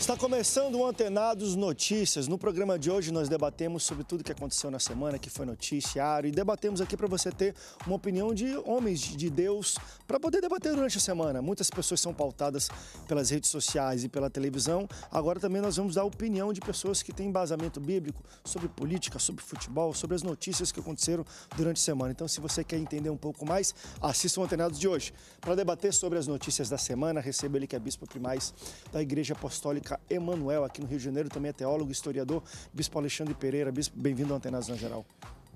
Está começando o Antenados Notícias. No programa de hoje nós debatemos sobre tudo que aconteceu na semana, que foi noticiário, e debatemos aqui para você ter uma opinião de homens de Deus para poder debater durante a semana. Muitas pessoas são pautadas pelas redes sociais e pela televisão. Agora também nós vamos dar opinião de pessoas que têm embasamento bíblico sobre política, sobre futebol, sobre as notícias que aconteceram durante a semana. Então, se você quer entender um pouco mais, assista o Antenados de hoje. Para debater sobre as notícias da semana, recebo ele que é bispo primais da Igreja Apostólica Emanuel, aqui no Rio de Janeiro, também é teólogo, historiador, Bispo Alexandre Pereira. Bispo, bem-vindo à na Geral.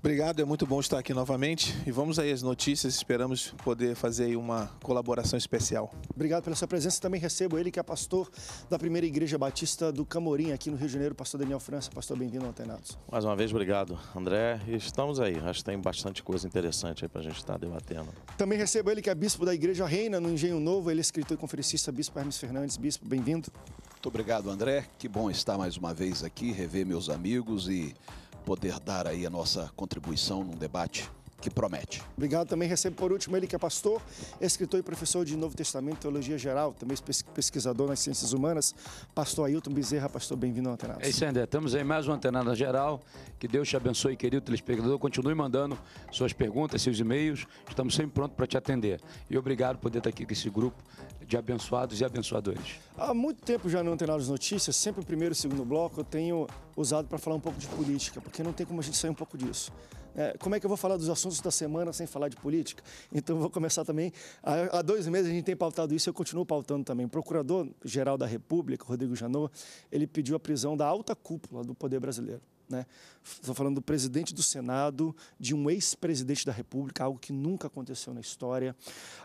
Obrigado, é muito bom estar aqui novamente e vamos aí às notícias, esperamos poder fazer aí uma colaboração especial. Obrigado pela sua presença, também recebo ele que é pastor da Primeira Igreja Batista do Camorim aqui no Rio de Janeiro, pastor Daniel França, pastor bem-vindo ao Antenados. Mais uma vez, obrigado André, estamos aí, acho que tem bastante coisa interessante aí para a gente estar tá debatendo. Também recebo ele que é bispo da Igreja Reina no Engenho Novo, ele é escritor e conferencista, bispo Hermes Fernandes, bispo, bem-vindo. Muito obrigado André, que bom estar mais uma vez aqui, rever meus amigos e poder dar aí a nossa contribuição num debate que promete. Obrigado. Também recebo por último ele que é pastor, escritor e professor de Novo Testamento, Teologia Geral, também pesquisador nas ciências humanas, pastor Ailton Bezerra. Pastor, bem-vindo ao Antenado. É isso, André. Estamos aí mais um Antenada Geral. Que Deus te abençoe, querido telespectador. Continue mandando suas perguntas, seus e-mails. Estamos sempre prontos para te atender. E obrigado por poder estar aqui com esse grupo de abençoados e abençoadores. Há muito tempo já no Antenado Notícias, sempre o primeiro e segundo bloco, eu tenho usado para falar um pouco de política, porque não tem como a gente sair um pouco disso. É, como é que eu vou falar dos assuntos da semana sem falar de política? Então, vou começar também. Há, dois meses a gente tem pautado isso, eu continuo pautando também. O procurador-geral da República, Rodrigo Janot, ele pediu a prisão da alta cúpula do poder brasileiro. Né? Estou falando do presidente do Senado, de um ex-presidente da República, algo que nunca aconteceu na história,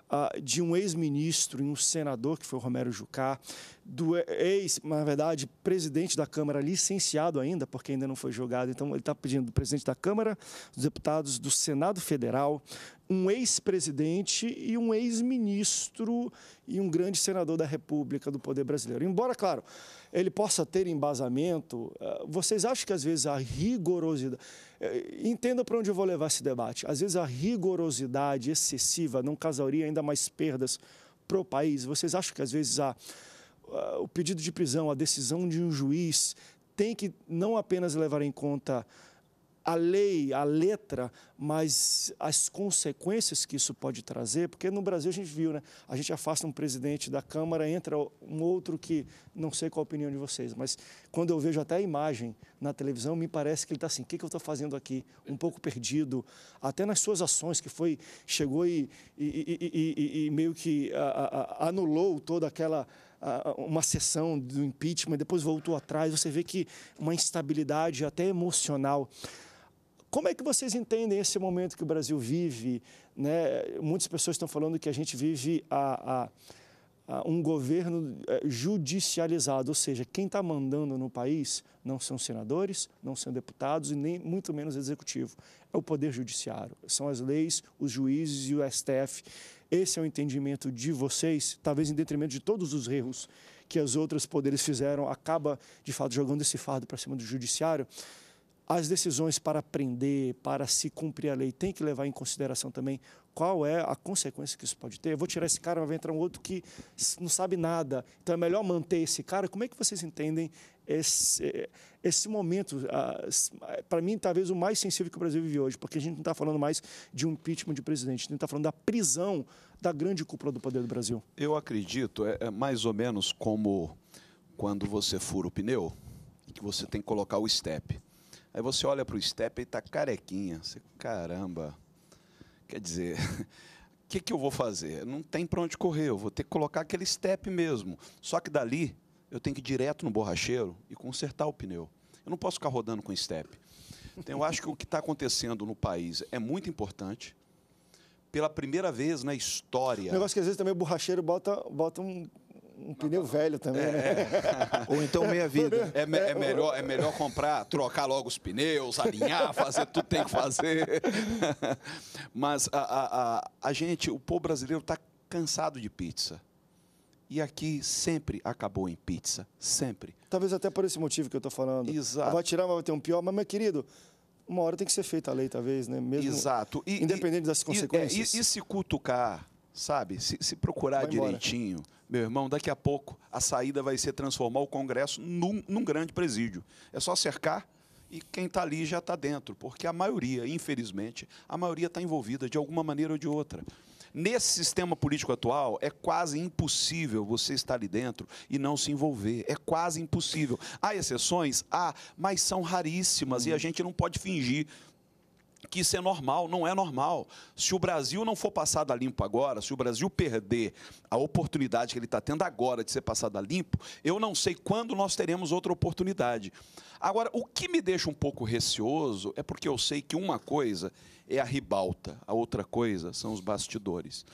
ah, de um ex-ministro e um senador, que foi o Romero Jucá, do ex, na verdade, presidente da Câmara, licenciado ainda, porque ainda não foi julgado, então ele está pedindo do presidente da Câmara, dos deputados do Senado Federal, um ex-presidente e um ex-ministro e um grande senador da República do Poder Brasileiro. Embora, claro, ele possa ter embasamento, eh, vocês acham que às vezes a rigorosidade. Eh, entenda para onde eu vou levar esse debate. Às vezes a rigorosidade excessiva não causaria ainda mais perdas para o país. Vocês acham que às vezes a, a, eh, o pedido de prisão, a decisão de um juiz tem que não apenas levar em conta a lei, a letra, mas as consequências que isso pode trazer, porque no Brasil a gente viu, né? A gente afasta um presidente da Câmara, entra um outro que não sei qual a opinião de vocês, mas quando eu vejo até a imagem na televisão, me parece que ele está assim, o que, que eu estou fazendo aqui? Um pouco perdido, até nas suas ações, que foi, chegou e, e, e, e meio que a, a, anulou toda aquela uma sessão do impeachment, depois voltou atrás, você vê que uma instabilidade até emocional. Como é que vocês entendem esse momento que o Brasil vive? Né? Muitas pessoas estão falando que a gente vive a, a, a um governo é, judicializado, ou seja, quem está mandando no país não são senadores, não são deputados e nem muito menos executivo. É o poder judiciário, são as leis, os juízes e o STF. Esse é o entendimento de vocês, talvez em detrimento de todos os erros que as outras poderes fizeram, acaba de fato jogando esse fardo para cima do judiciário as decisões para prender, para se cumprir a lei, tem que levar em consideração também qual é a consequência que isso pode ter. Eu vou tirar esse cara, vai entrar um outro que não sabe nada. Então é melhor manter esse cara. Como é que vocês entendem esse, eh, esse momento? Ah, para mim, talvez o mais sensível que o Brasil vive hoje, porque a gente não está falando mais de um impeachment de presidente, a gente está falando da prisão da grande cúpula do poder do Brasil. Eu acredito, é, é mais ou menos como quando você fura o pneu, que você tem que colocar o step Aí você olha para o Step e tá carequinha. Você, caramba. Quer dizer, o que, que eu vou fazer? Não tem para onde correr, eu vou ter que colocar aquele step mesmo. Só que dali eu tenho que ir direto no borracheiro e consertar o pneu. Eu não posso ficar rodando com step. Então eu acho que o que está acontecendo no país é muito importante. Pela primeira vez na história. O negócio que às vezes também o borracheiro bota, bota um um pneu velho também, é, né? É. Ou então meia-vida. É, é, é, é, melhor, é melhor comprar, trocar logo os pneus, alinhar, fazer tudo que tem que fazer. Mas a, a, a, a gente, o povo brasileiro está cansado de pizza. E aqui sempre acabou em pizza. Sempre. Talvez até por esse motivo que eu estou falando. Exato. Vai tirar, mas vai ter um pior. Mas, meu querido, uma hora tem que ser feita a lei, talvez, né? Mesmo Exato. E, independente e, das consequências. E, é, e, e se cutucar Sabe, se, se procurar vai direitinho, embora. meu irmão, daqui a pouco a saída vai ser transformar o Congresso num, num grande presídio. É só cercar e quem está ali já está dentro, porque a maioria, infelizmente, a maioria está envolvida de alguma maneira ou de outra. Nesse sistema político atual, é quase impossível você estar ali dentro e não se envolver. É quase impossível. Há exceções? Há, mas são raríssimas hum. e a uhum. gente não pode fingir que isso é normal, não é normal. Se o Brasil não for passado a limpo agora, se o Brasil perder a oportunidade que ele está tendo agora de ser passado a limpo, eu não sei quando nós teremos outra oportunidade. Agora, o que me deixa um pouco receoso é porque eu sei que uma coisa é a ribalta, a outra coisa são os bastidores.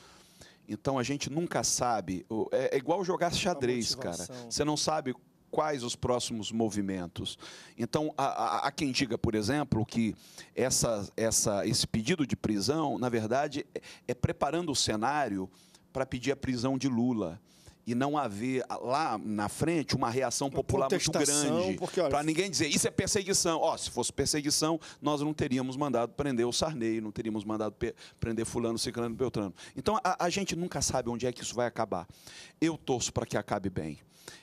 Então a gente nunca sabe. É, é igual jogar xadrez, cara. Você não sabe quais os próximos movimentos. Então, há, quem diga, por exemplo, que essa, essa, esse pedido de prisão, na verdade, é, é preparando o cenário para pedir a prisão de Lula e não haver ah, lá na frente uma reação popular uma muito grande. Para ninguém dizer, isso é perseguição. Ó, oh, se fosse perseguição, nós não teríamos mandado prender o Sarney, não teríamos mandado prender fulano, ciclano, beltrano. Então, a, a gente nunca sabe onde é que isso vai acabar. Eu torço para que acabe bem.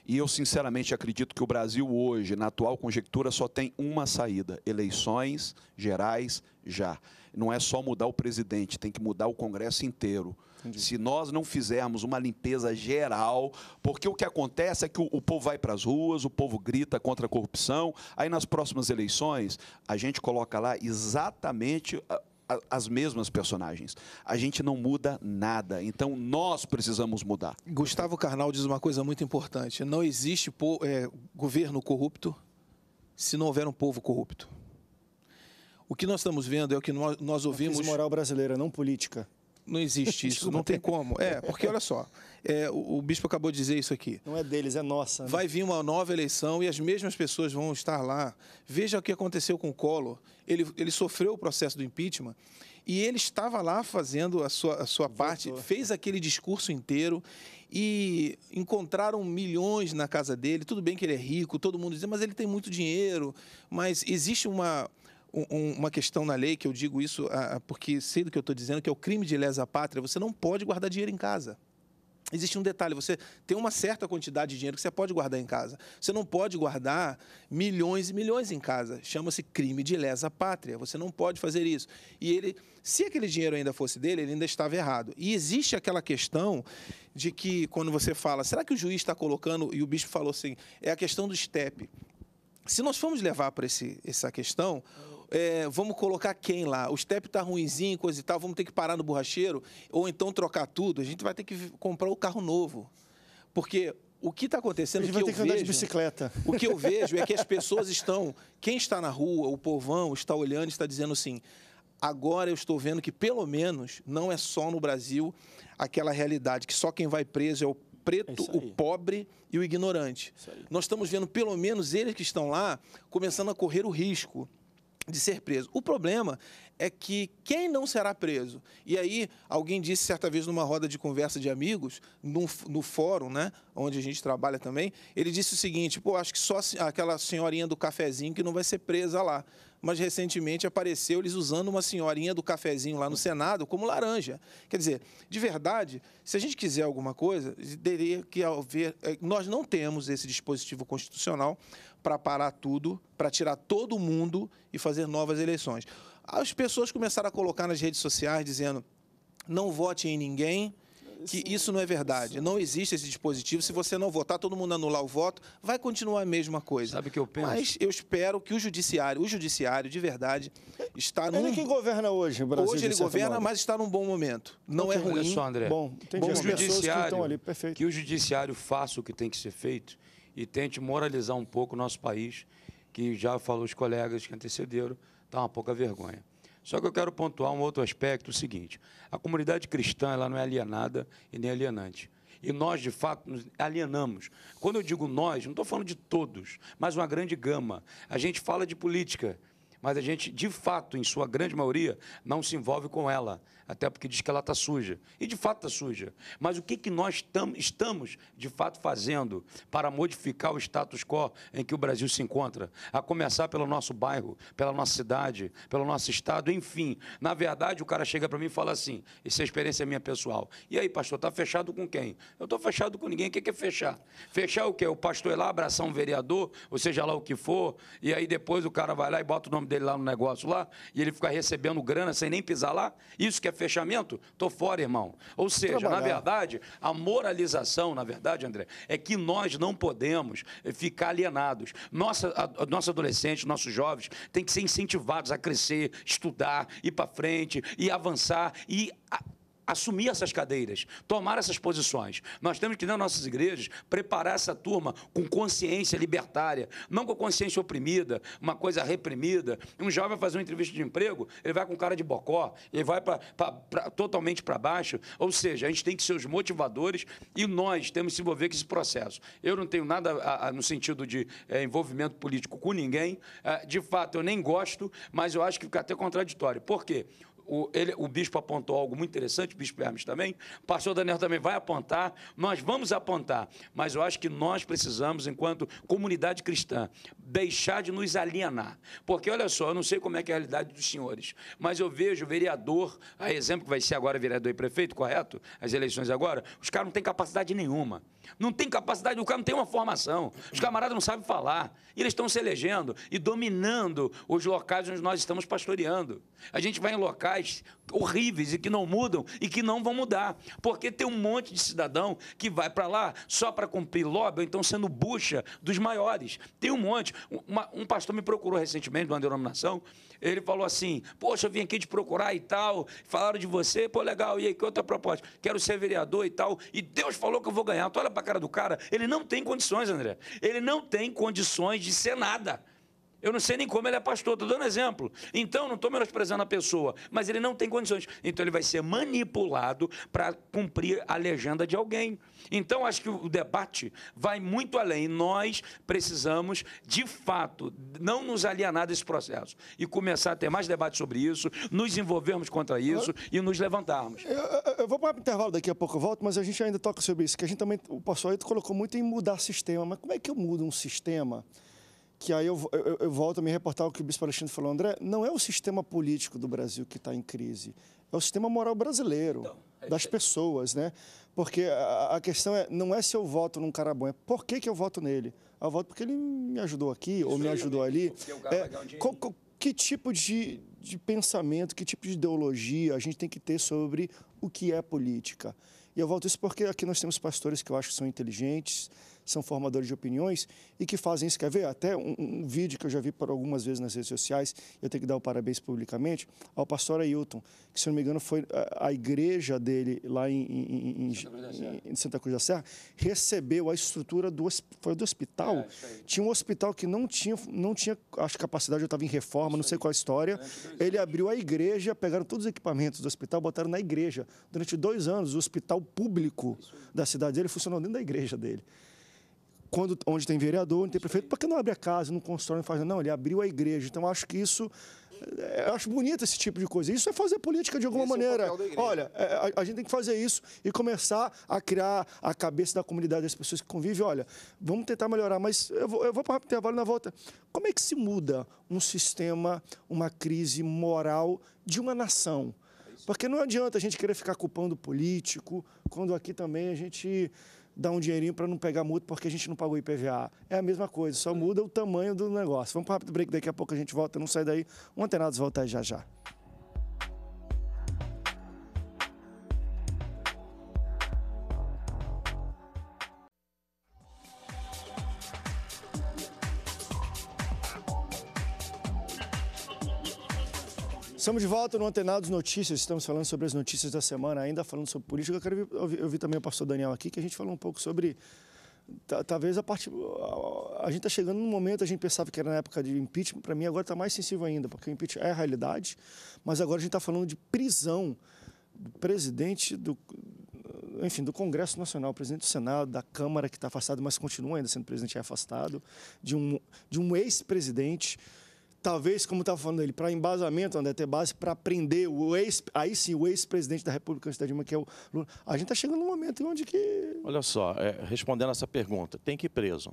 E eu, sinceramente, acredito que o Brasil hoje, na atual conjectura, só tem uma saída, eleições gerais já não é só mudar o presidente, tem que mudar o Congresso inteiro. Entendi. Se nós não fizermos uma limpeza geral, porque o que acontece é que o, o povo vai para as ruas, o povo grita contra a corrupção, aí nas próximas eleições a gente coloca lá exatamente a, as mesmas personagens. A gente não muda nada, então nós precisamos mudar. Gustavo Carnal diz uma coisa muito importante: não existe é, governo corrupto se não houver um povo corrupto. O que nós estamos vendo é o que nós, nós ouvimos. A moral brasileira, não política. Não existe isso, não tem como. É, porque olha só, é, o, o, bispo acabou de dizer isso aqui. Não é deles, é nossa. Né? Vai vir uma nova eleição e as mesmas pessoas vão estar lá. Veja o que aconteceu com o Collor. Ele, ele sofreu o processo do impeachment e ele estava lá fazendo a sua, a sua parte, fez aquele discurso inteiro e encontraram milhões na casa dele. Tudo bem que ele é rico, todo mundo diz, mas ele tem muito dinheiro, mas existe uma uma questão na lei, que eu digo isso ah, ah, porque sei do que eu estou dizendo, que é o crime de lesa pátria. Você não pode guardar dinheiro em casa. Existe um detalhe: você tem uma certa quantidade de dinheiro que você pode guardar em casa. Você não pode guardar milhões e milhões em casa. Chama-se crime de lesa pátria. Você não pode fazer isso. E ele, se aquele dinheiro ainda fosse dele, ele ainda estava errado. E existe aquela questão de que, quando você fala, será que o juiz está colocando, e o bispo falou assim, é a questão do STEP. Se nós formos levar para essa questão, é, vamos colocar quem lá? O step tá ruimzinho, coisa e tal, vamos ter que parar no borracheiro, ou então trocar tudo, a gente vai ter que comprar o um carro novo. Porque o que está acontecendo? A gente vai ter que andar vejo, de bicicleta. O que eu vejo é que as pessoas estão. Quem está na rua, o povão, está olhando está dizendo assim: agora eu estou vendo que, pelo menos, não é só no Brasil aquela realidade que só quem vai preso é o preto, é o pobre e o ignorante. Nós estamos vendo, pelo menos, eles que estão lá começando a correr o risco de ser preso. O problema é que quem não será preso? E aí, alguém disse certa vez numa roda de conversa de amigos, no, no fórum, né, onde a gente trabalha também, ele disse o seguinte: pô, acho que só aquela senhorinha do cafezinho que não vai ser presa lá. Mas recentemente apareceu eles usando uma senhorinha do cafezinho lá no Senado como laranja. Quer dizer, de verdade, se a gente quiser alguma coisa, teria que haver. Eh, nós não temos esse dispositivo constitucional para parar tudo, para tirar todo mundo e fazer novas eleições. As pessoas começaram a colocar nas redes sociais dizendo: não vote em ninguém, que isso não é verdade. Não existe esse dispositivo. Se você não votar, todo mundo anular o voto, vai continuar a mesma coisa. Sabe o que eu penso? Mas eu espero que o judiciário, o judiciário de verdade, está é num... Ele que governa hoje o Brasil. Hoje ele governa, modo. mas está num bom momento. Não okay. é ruim. Olha só, André. Bom, tem bom, que, o judiciário, que, ali, que o judiciário faça o que tem que ser feito e tente moralizar um pouco o nosso país, que já falou os colegas que antecederam, está uma pouca vergonha. Só que eu quero pontuar um outro aspecto, o seguinte: a comunidade cristã ela não é alienada e nem alienante. E nós, de fato, nos alienamos. Quando eu digo nós, não estou falando de todos, mas uma grande gama. A gente fala de política, mas a gente, de fato, em sua grande maioria, não se envolve com ela, até porque diz que ela está suja. E de fato está suja. Mas o que, que nós tam, estamos, de fato, fazendo para modificar o status quo em que o Brasil se encontra? A começar pelo nosso bairro, pela nossa cidade, pelo nosso estado, enfim. Na verdade, o cara chega para mim e fala assim: essa é experiência é minha pessoal. E aí, pastor, está fechado com quem? Eu estou fechado com ninguém. O que é fechar? Fechar o quê? O pastor ir lá abraçar um vereador, ou seja lá o que for, e aí depois o cara vai lá e bota o nome dele lá no negócio lá e ele ficar recebendo grana sem nem pisar lá? Isso que é fechamento? Tô fora, irmão. Ou seja, na verdade, a moralização, na verdade, André, é que nós não podemos ficar alienados. Nossa, a, a, nossa adolescente, nossos jovens têm que ser incentivados a crescer, estudar, ir para frente e avançar e a, assumir essas cadeiras, tomar essas posições. Nós temos que, nas nossas igrejas, preparar essa turma com consciência libertária, não com consciência oprimida, uma coisa reprimida. Um jovem vai fazer uma entrevista de emprego, ele vai com cara de bocó, ele vai pra, pra, pra totalmente para baixo. Ou seja, a gente tem que ser os motivadores e nós temos que se envolver com esse processo. Eu não tenho nada a, a, no sentido de é, envolvimento político com ninguém. É, de fato, eu nem gosto, mas eu acho que fica até contraditório. Por quê? o, ele, o bispo apontou algo muito interessante, o bispo Hermes também, o pastor Daniel também vai apontar, nós vamos apontar, mas eu acho que nós precisamos, enquanto comunidade cristã, deixar de nos alienar. Porque olha só, eu não sei como é que é a realidade dos senhores, mas eu vejo o vereador, a exemplo que vai ser agora vereador e prefeito, correto? As eleições agora, os caras não têm capacidade nenhuma. Não tem capacidade, o cara não tem uma formação. Os camaradas não sabem falar. E eles estão se elegendo e dominando os locais onde nós estamos pastoreando. A gente vai em locais radicais, horríveis e que não mudam e que não vão mudar. Porque tem um monte de cidadão que vai para lá só para cumprir lobby, ou então sendo bucha dos maiores. Tem um monte. Uma, um pastor me procurou recentemente, de uma denominação, ele falou assim: Poxa, eu vim aqui te procurar e tal, falaram de você, pô, legal, e aí, que outra proposta? Quero ser vereador e tal, e Deus falou que eu vou ganhar. Tu olha para a cara do cara, ele não tem condições, André. Ele não tem condições de ser nada. Eu não sei nem como ele é pastor, estou dando exemplo. Então, não estou menosprezando a pessoa, mas ele não tem condições. Então, ele vai ser manipulado para cumprir a legenda de alguém. Então, acho que o debate vai muito além. Nós precisamos, de fato, não nos alienar desse processo e começar a ter mais debate sobre isso, nos envolvermos contra isso e nos levantarmos. Eu, eu, eu vou para o intervalo daqui a pouco, eu volto, mas a gente ainda toca sobre isso, que a gente também, o pastor Aito colocou muito em mudar sistema. Mas como é que eu mudo um sistema? que aí eu, eu, eu, volto a me reportar o que o bispo Alexandre falou, André, não é o sistema político do Brasil que está em crise, é o sistema moral brasileiro, então, é das pessoas, né? Porque a, a, questão é, não é se eu voto num cara bom, é por que, que eu voto nele. Eu voto porque ele me ajudou aqui, Isso ou me ajudou ali. É, co, co, que tipo de, de pensamento, que tipo de ideologia a gente tem que ter sobre o que é política? E eu volto isso porque aqui nós temos pastores que eu acho que são inteligentes, são formadores de opiniões e que fazem isso. Quer ver? Até um, um vídeo que eu já vi por algumas vezes nas redes sociais, eu tenho que dar o parabéns publicamente, ao pastor Ailton, que, se não me engano, foi a, a igreja dele lá em, em, em, Santa em, Santa Cruz da Serra, recebeu a estrutura do, foi do hospital. É, tinha um hospital que não tinha, não tinha acho, capacidade, eu estava em reforma, não sei qual a história. É, Ele abriu a igreja, pegaram todos os equipamentos do hospital, botaram na igreja. Durante dois anos, o hospital público da cidade dele funcionou dentro da igreja dele quando, onde tem vereador, onde tem prefeito, que não abre a casa, não constrói, não faz nada. Não, ele abriu a igreja. Então, acho que isso é, eu acho bonito esse tipo de coisa. Isso é fazer política de alguma esse é maneira. É Olha, a, a, gente tem que fazer isso e começar a criar a cabeça da comunidade, das pessoas que convivem. Olha, vamos tentar melhorar, mas eu vou, eu vou para o intervalo na volta. Como é que se muda um sistema, uma crise moral de uma nação? Porque não adianta a gente querer ficar culpando político, quando aqui também a gente dar um dinheirinho para não pegar multa porque a gente não pagou IPVA. É a mesma coisa, só muda o tamanho do negócio. Vamos para o rápido break, daqui a pouco a gente volta, não sai daí. um Antenados volta voltar já já. Estamos de volta no Antenados Notícias, estamos falando sobre as notícias da semana, ainda falando sobre política. Eu quero ouvir, também o pastor Daniel aqui, que a gente falou um pouco sobre. Talvez a parte. A, a gente está chegando num momento, a gente pensava que era na época de impeachment, para mim agora está mais sensível ainda, porque o impeachment é a realidade, mas agora a gente está falando de prisão do presidente do, enfim, do Congresso Nacional, presidente do Senado, da Câmara, que está afastado, mas continua ainda sendo presidente é afastado, de um, de um ex-presidente talvez, como estava falando ele, para embasamento, André, ter base para prender o ex, aí sim, o ex-presidente da República Antes da Dilma, que é o Lula. A gente está chegando num momento onde que... Olha só, é, respondendo essa pergunta, tem que ir preso.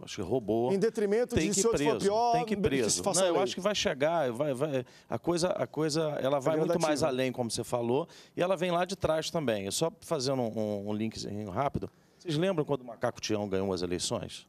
Acho que roubou. Em detrimento tem de que se preso, for pior, tem que preso. Não, eu acho que vai chegar, vai, vai, a coisa, a coisa, ela vai é muito mais além, como você falou, e ela vem lá de trás também. Só fazendo um, um rápido. Vocês lembram quando o Macaco Tião ganhou as eleições?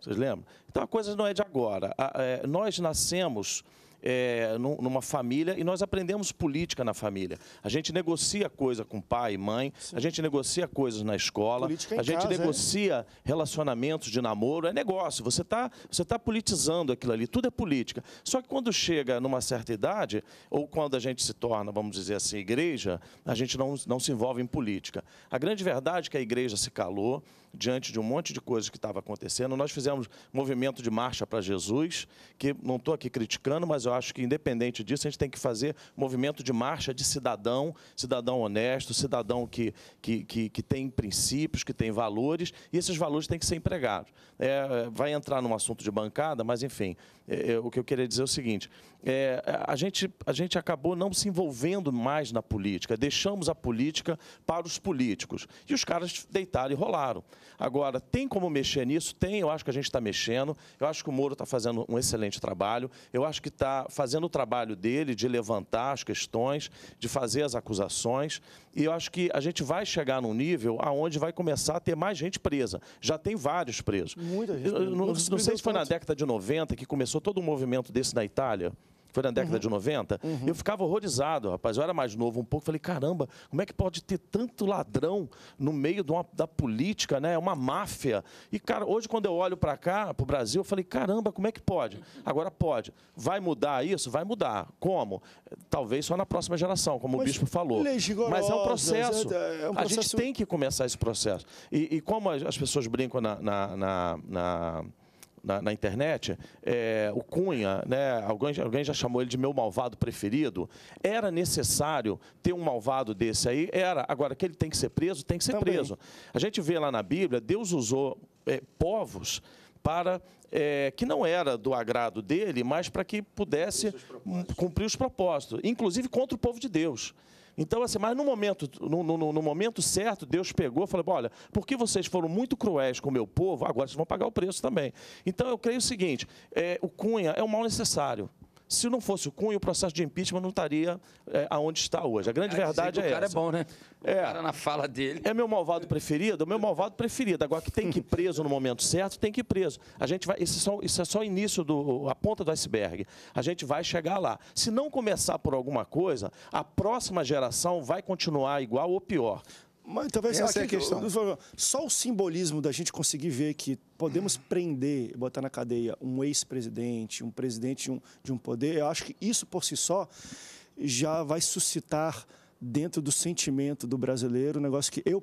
Vocês lembram? Então a coisa não é de agora. É, nós nascemos é, numa família e nós aprendemos política na família. A gente negocia coisa com pai e mãe, Sim. a gente negocia coisas na escola, é a gente casa, é. negocia é. relacionamentos de namoro, é negócio. Você está você tá politizando aquilo ali, tudo é política. Só que quando chega numa certa idade, ou quando a gente se torna, vamos dizer assim, igreja, a gente não, não se envolve em política. A grande verdade é que a igreja se calou, diante de um monte de coisas que estava acontecendo. Nós fizemos movimento de marcha para Jesus, que não estou aqui criticando, mas eu acho que, independente disso, a gente tem que fazer movimento de marcha de cidadão, cidadão honesto, cidadão que, que, que, que tem princípios, que tem valores, e esses valores têm que ser empregados. É, vai entrar num assunto de bancada, mas, enfim, é, é, o que eu queria dizer é o seguinte: é, a, gente, a gente acabou não se envolvendo mais na política, deixamos a política para os políticos. E os caras deitaram e rolaram. Agora, tem como mexer nisso? Tem, eu acho que a gente está mexendo, eu acho que o Moro está fazendo um excelente trabalho, eu acho que está fazendo o trabalho dele de levantar as questões, de fazer as acusações, e eu acho que a gente vai chegar num nível aonde vai começar a ter mais gente presa. Já tem vários presos. Muita gente. Eu, não, não sei se foi na década de 90 que começou todo um movimento desse na Itália foi na década uhum. de 90, uhum. eu ficava horrorizado, rapaz. Eu era mais novo um pouco, falei, caramba, como é que pode ter tanto ladrão no meio uma, da política, né? É uma máfia. E, cara, hoje quando eu olho para cá, para o Brasil, eu falei, caramba, como é que pode? Agora pode. Vai mudar isso? Vai mudar. Como? Talvez só na próxima geração, como Mas, o bispo falou. Mas é um processo. É, é um processo. A gente tem que começar esse processo. E, e como as pessoas brincam na, na, na, na na, na internet, é, o Cunha, né, alguém, alguém já chamou ele de meu malvado preferido. Era necessário ter um malvado desse aí? Era. Agora, que ele tem que ser preso, tem que ser Também. preso. A gente vê lá na Bíblia, Deus usou é, povos para é, que não era do agrado dele, mas para que pudesse cumprir os propósitos, inclusive contra o povo de Deus. Então, assim, mas no momento, no, no, no momento certo, Deus pegou e falou: olha, porque vocês foram muito cruéis com o meu povo, agora vocês vão pagar o preço também. Então, eu creio o seguinte: é, o Cunha é um mal necessário. Se não fosse o Cunha, o processo de impeachment não estaria é, aonde está hoje. A grande ah, verdade é, é essa. o cara é bom, né? É, o cara na fala dele. É meu malvado preferido? É meu malvado preferido. Agora, que tem que ir preso no momento certo, tem que ir preso. A gente vai, esse é só, isso é só o início, do, a ponta do iceberg. A gente vai chegar lá. Se não começar por alguma coisa, a próxima geração vai continuar igual ou pior. Mas talvez essa é a questão. Só o simbolismo da gente conseguir ver que podemos hum. prender, botar na cadeia um ex-presidente, um presidente de um, de um poder, eu acho que isso por si só já vai suscitar dentro do sentimento do brasileiro um negócio que eu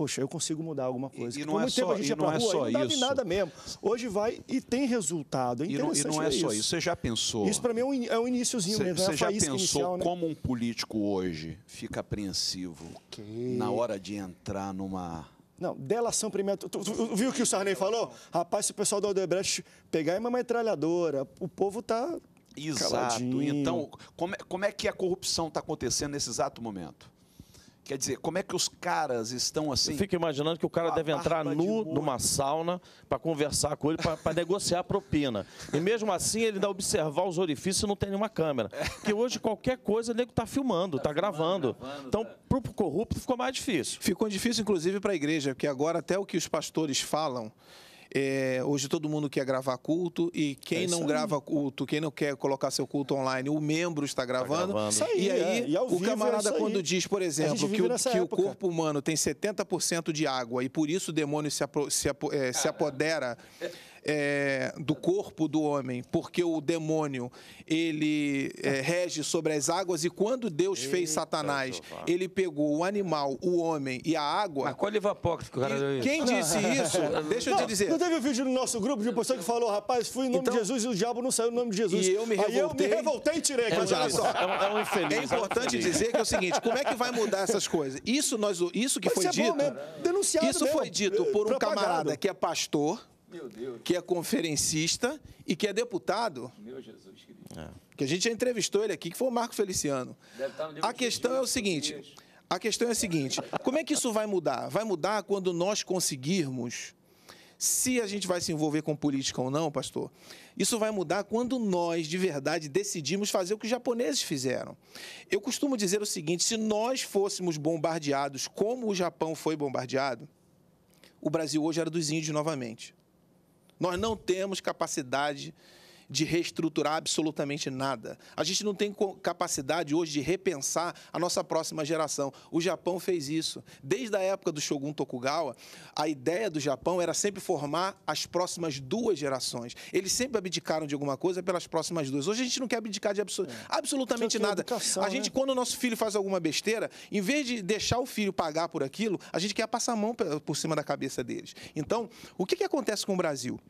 poxa, eu consigo mudar alguma coisa. E, é e não é só, isso. gente não rua, é só não dava nada mesmo. Hoje vai e tem resultado. É e não, e não é, só isso. isso. Você já pensou... Isso para mim é um, é um iníciozinho mesmo, Você é já pensou inicial, né? como um político hoje fica apreensivo okay. na hora de entrar numa... Não, delação primeira. Tu, tu, tu, viu o que o Sarney falou? Rapaz, se o pessoal da Odebrecht pegar é uma metralhadora, o povo tá. Exato. Caladinho. Então, como é, como é que a corrupção está acontecendo nesse exato momento? Quer dizer, como é que os caras estão assim? Eu fico imaginando que o cara deve entrar nu de numa sauna para conversar com ele, para negociar a propina. E mesmo assim, ele dá observar os orifícios e não tem nenhuma câmera. É. Porque hoje qualquer coisa o nego está filmando, está tá, tá gravando. gravando. Então, tá. para o corrupto ficou mais difícil. Ficou difícil, inclusive, para a igreja, porque agora até o que os pastores falam é, hoje todo mundo quer gravar culto e quem é não aí. grava culto, quem não quer colocar seu culto online, o membro está gravando. Tá gravando. Aí, e aí, é, e o é camarada, quando diz, por exemplo, que, o, que o, corpo humano tem 70% de água e por isso o demônio se, se, é, se apodera é, do corpo do homem, porque o demônio ele é, rege sobre as águas e quando Deus Eita, fez Satanás, ele pegou o animal, o homem e a água. Mas qual hipócrita é que o cara Quem disse isso? Deixa eu não, te dizer. Não teve um vídeo no nosso grupo de uma pessoa que falou, rapaz, fui em nome então, de Jesus e o diabo não saiu no nome de Jesus. E eu me revoltei. Aí eu me revoltei e tirei. É, é, é, um infeliz, é, é importante dizer que é o seguinte, como é que vai mudar essas coisas? Isso, nós, isso que Mas foi isso dito, é bom mesmo. denunciado Isso mesmo. foi dito por um Propagado. camarada que é pastor, meu Deus. que é conferencista e que é deputado. Meu Jesus Cristo. É. Que a gente já entrevistou ele aqui, que foi o Marco Feliciano. Tá a questão é o seguinte. A questão é a seguinte: como é que isso vai mudar? Vai mudar quando nós conseguirmos, se a gente vai se envolver com política ou não, pastor, isso vai mudar quando nós, de verdade, decidimos fazer o que os japoneses fizeram. Eu costumo dizer o seguinte: se nós fôssemos bombardeados como o Japão foi bombardeado, o Brasil hoje era dos índios novamente. Nós não temos capacidade de reestruturar absolutamente nada. A gente não tem capacidade hoje de repensar a nossa próxima geração. O Japão fez isso. Desde a época do Shogun Tokugawa, a ideia do Japão era sempre formar as próximas duas gerações. Eles sempre abdicaram de alguma coisa pelas próximas duas. Hoje a gente não quer abdicar de é. absolutamente nada. Educação, a gente, né? quando o nosso filho faz alguma besteira, em vez de deixar o filho pagar por aquilo, a gente quer passar a mão por cima da cabeça deles. Então, o que, que acontece com o Brasil?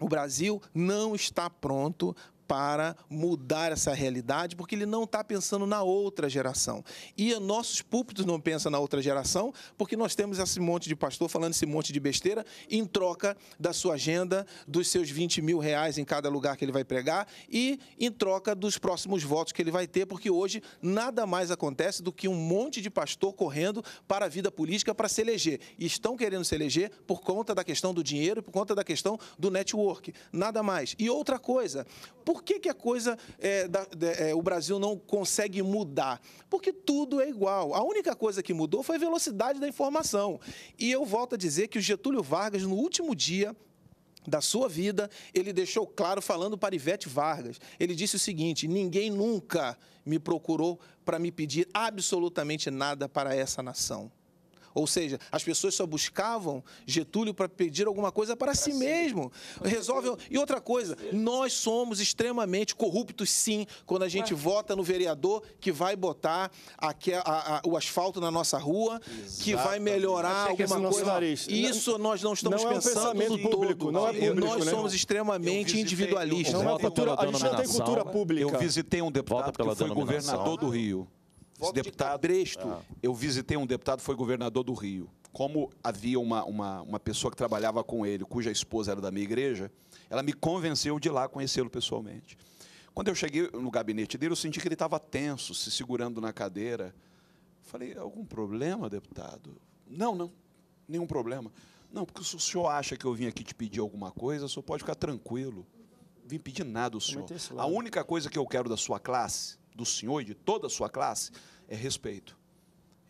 o Brasil não está pronto para mudar essa realidade, porque ele não está pensando na outra geração. E nossos púlpitos não pensam na outra geração, porque nós temos esse monte de pastor falando esse monte de besteira em troca da sua agenda, dos seus 20 mil reais em cada lugar que ele vai pregar e em troca dos próximos votos que ele vai ter, porque hoje nada mais acontece do que um monte de pastor correndo para a vida política para se eleger. E estão querendo se eleger por conta da questão do dinheiro, e por conta da questão do network, nada mais. E outra coisa, por por que, que a coisa, é, da, de, é, o Brasil não consegue mudar? Porque tudo é igual. A única coisa que mudou foi a velocidade da informação. E eu volto a dizer que o Getúlio Vargas, no último dia da sua vida, ele deixou claro, falando para Ivete Vargas. Ele disse o seguinte: ninguém nunca me procurou para me pedir absolutamente nada para essa nação. Ou seja, as pessoas só buscavam Getúlio para pedir alguma coisa para, si, mesmo. Resolve. E outra coisa, nós somos extremamente corruptos, sim, quando a gente Ué. vota no vereador que vai botar aqui a, a, a, o asfalto na nossa rua, que vai melhorar alguma é coisa. Nariz. Isso nós não estamos não pensando é um no público, Não é público, nós né? somos extremamente individualistas. Não é cultura, a gente não tem cultura pública. Eu visitei um deputado que foi governador do Rio. Voto deputado, de Ah. Eu visitei um deputado, foi governador do Rio. Como havia uma, uma, uma pessoa que trabalhava com ele, cuja esposa era da minha igreja, ela me convenceu de ir lá conhecê-lo pessoalmente. Quando eu cheguei no gabinete dele, eu senti que ele estava tenso, se segurando na cadeira. Falei, algum problema, deputado? Não, não, nenhum problema. Não, porque se o senhor acha que eu vim aqui te pedir alguma coisa, o senhor pode ficar tranquilo. Não vim pedir nada, o é senhor. É A única coisa que eu quero da sua classe do senhor e de toda a sua classe é respeito.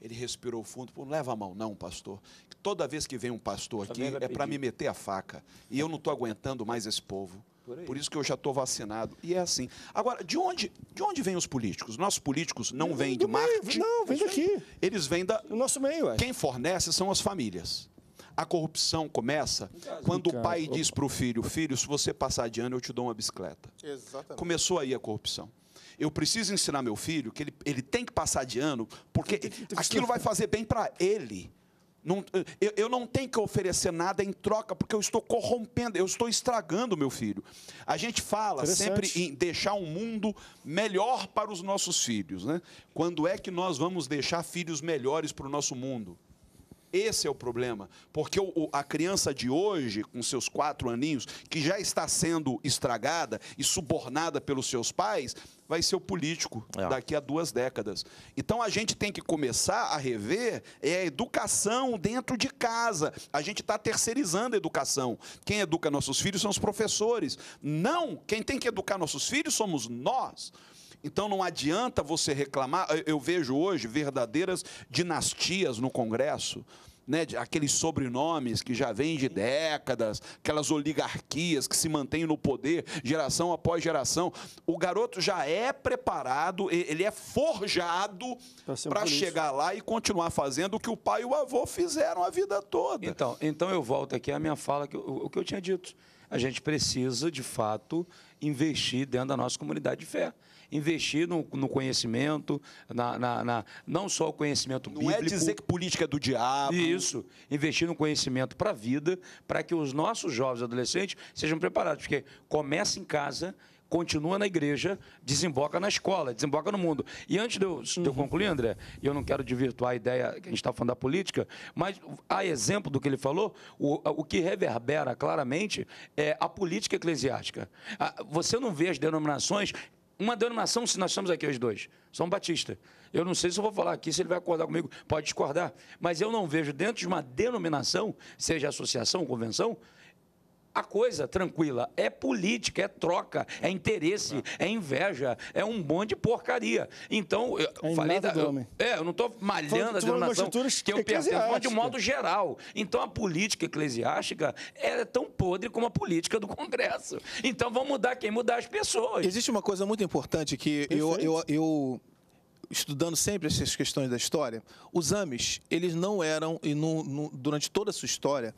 Ele respirou fundo, não leva a mão não, pastor. Toda vez que vem um pastor aqui é, é para me meter a faca. E eu não estou aguentando mais esse povo. Por, Por, isso que eu já estou vacinado. E é assim. Agora, de onde, de onde vêm os políticos? Nossos políticos não vêm de Marte. Não, vêm daqui. Eles vêm da. Do nosso meio, é. Quem fornece são as famílias. A corrupção começa quando o pai diz para o filho: Filho, se você passar de ano, eu te dou uma bicicleta. Exatamente. Começou aí a corrupção. Eu preciso ensinar meu filho que ele, ele tem que passar de ano, porque aquilo vai fazer bem para ele. Não, eu, eu, não tenho que oferecer nada em troca, porque eu estou corrompendo, eu estou estragando meu filho. A gente fala sempre em deixar um mundo melhor para os nossos filhos. Né? Quando é que nós vamos deixar filhos melhores para o nosso mundo? Esse é o problema. Porque o, a criança de hoje, com seus quatro aninhos, que já está sendo estragada e subornada pelos seus pais, vai ser o político é. daqui a duas décadas. Então a gente tem que começar a rever é, a educação dentro de casa. A gente está terceirizando a educação. Quem educa nossos filhos são os professores. Não, quem tem que educar nossos filhos somos nós. Então não adianta você reclamar. Eu vejo hoje verdadeiras dinastias no Congresso né, aqueles sobrenomes que já vêm de décadas, aquelas oligarquias que se mantêm no poder geração após geração. O garoto já é preparado, ele é forjado para chegar lá e continuar fazendo o que o pai e o avô fizeram a vida toda. Então, então eu volto aqui à minha fala, que, o, o que eu tinha dito. A gente precisa, de fato, investir dentro da nossa comunidade de fé investir no, no conhecimento, na, na, na, não só o conhecimento não é bíblico. Não é dizer que política é do diabo. Isso, investir no conhecimento para a vida, para que os nossos jovens adolescentes sejam preparados, porque começa em casa continua na igreja, desemboca na escola, desemboca no mundo. E antes de eu, de eu uhum. concluir, André, e eu não quero desvirtuar a ideia que a gente está falando da política, mas a exemplo do que ele falou, o, o que reverbera claramente é a política eclesiástica. Você não vê as denominações uma denominação, se nós estamos aqui os dois, São Batista. Eu não sei se eu vou falar aqui, se ele vai acordar comigo, pode discordar, mas eu não vejo dentro de uma denominação, seja associação, convenção, a coisa tranquila. É política, é troca, é interesse, é inveja, é um monte de porcaria. Então, eu é falei da. Eu, é, eu não estou malhando a denominação que eu pertenço, de modo geral. Então, a política eclesiástica é tão podre como a política do Congresso. Então, vamos mudar quem mudar as pessoas. Existe uma coisa muito importante que eu, eu, eu estudando sempre essas questões da história, os Amis, eles não eram, e no, no, durante toda a sua história,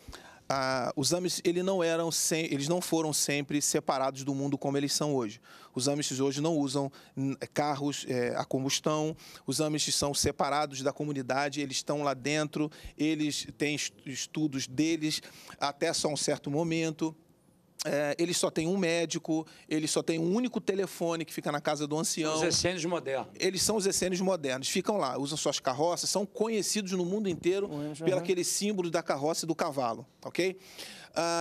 ah, os Amish eles não eram sem, eles não foram sempre separados do mundo como eles são hoje. Os Amish hoje não usam hum, carros é, a combustão. Os Amish são separados da comunidade. Eles estão lá dentro. Eles têm estudos deles até só um certo momento. É, ele só tem um médico, ele só tem um único telefone que fica na casa do ancião. Os essênios modernos. Eles são os essênios modernos, ficam lá, usam suas carroças, são conhecidos no mundo inteiro uhum. pelo aquele símbolo da carroça e do cavalo, ok? Uh,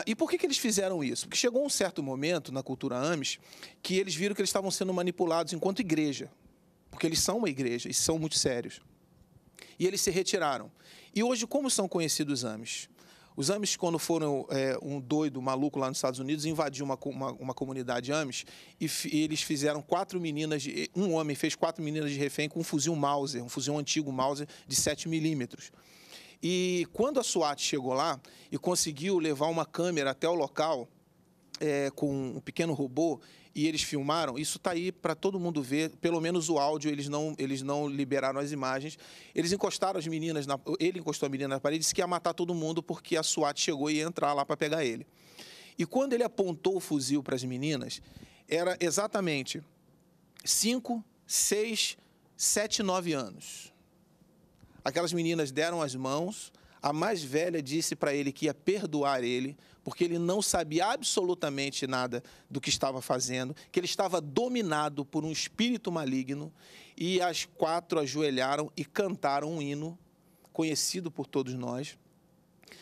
e por que, que eles fizeram isso? Porque chegou um certo momento na cultura Amish que eles viram que eles estavam sendo manipulados enquanto igreja, porque eles são uma igreja e são muito sérios. E eles se retiraram. E hoje, como são conhecidos os Amish? Os Amish, quando foram é, um doido maluco lá nos Estados Unidos, invadiu uma, uma, uma comunidade Amish e, e, eles fizeram quatro meninas, de, um homem fez quatro meninas de refém com um fuzil Mauser, um fuzil antigo Mauser de 7 milímetros. E quando a SWAT chegou lá e conseguiu levar uma câmera até o local é, com um pequeno robô, e eles filmaram. Isso está aí para todo mundo ver, pelo menos o áudio, eles não, eles não liberaram as imagens. Eles encostaram as meninas, na, ele encostou a menina na parede e disse que ia matar todo mundo porque a SWAT chegou e ia entrar lá para pegar ele. E quando ele apontou o fuzil para as meninas, era exatamente 5, 6, 7, 9 anos. Aquelas meninas deram as mãos, a mais velha disse para ele que ia perdoar ele porque ele não sabia absolutamente nada do que estava fazendo, que ele estava dominado por um espírito maligno, e as quatro ajoelharam e cantaram um hino conhecido por todos nós,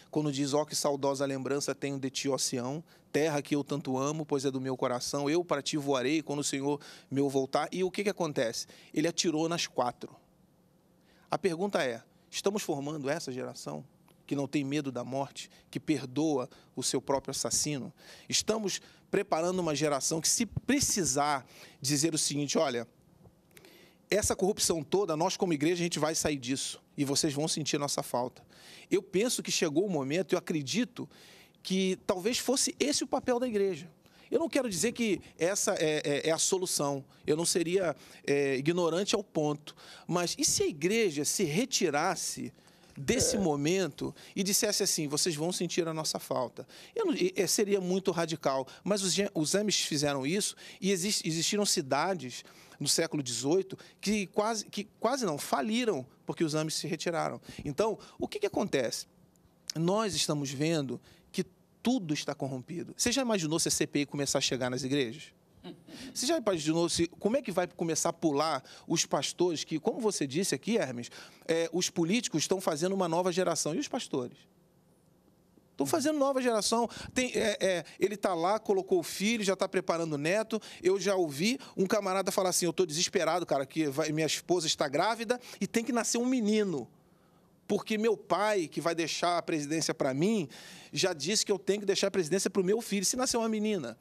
quando diz: Ó, oh, que saudosa lembrança tenho de ti, Oceão, terra que eu tanto amo, pois é do meu coração, eu para ti voarei quando o Senhor meu voltar. E o que, que acontece? Ele atirou nas quatro. A pergunta é: estamos formando essa geração? que não tem medo da morte, que perdoa o seu próprio assassino. Estamos preparando uma geração que, se precisar dizer o seguinte: olha, essa corrupção toda, nós como igreja, a gente vai sair disso e vocês vão sentir nossa falta. Eu penso que chegou o momento, eu acredito que talvez fosse esse o papel da igreja. Eu não quero dizer que essa é, é, é a solução, eu não seria é, ignorante ao ponto, mas e se a igreja se retirasse desse é. momento e dissesse assim: vocês vão sentir a nossa falta. Não, é, seria muito radical, mas os, os Amish fizeram isso e exist, existiram cidades no século XVIII que quase, que quase não faliram porque os Amish se retiraram. Então, o que, que acontece? Nós estamos vendo que tudo está corrompido. Você já imaginou se a CPI começar a chegar nas igrejas? Você já imaginou se, como é que vai começar a pular os pastores que, como você disse aqui, Hermes, é, os políticos estão fazendo uma nova geração. E os pastores? Estão fazendo nova geração. Tem, é, é, ele está lá, colocou o filho, já está preparando o neto. Eu já ouvi um camarada falar assim: eu estou desesperado, cara, que vai, minha esposa está grávida e tem que nascer um menino. Porque meu pai, que vai deixar a presidência para mim, já disse que eu tenho que deixar a presidência para o meu filho, se nascer uma menina.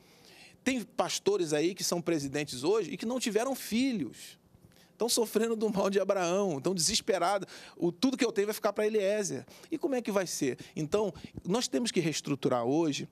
Tem pastores aí que são presidentes hoje e que não tiveram filhos. Estão sofrendo do mal de Abraão, estão desesperados. O, tudo que eu tenho vai ficar para Eliézer. E como é que vai ser? Então, nós temos que reestruturar hoje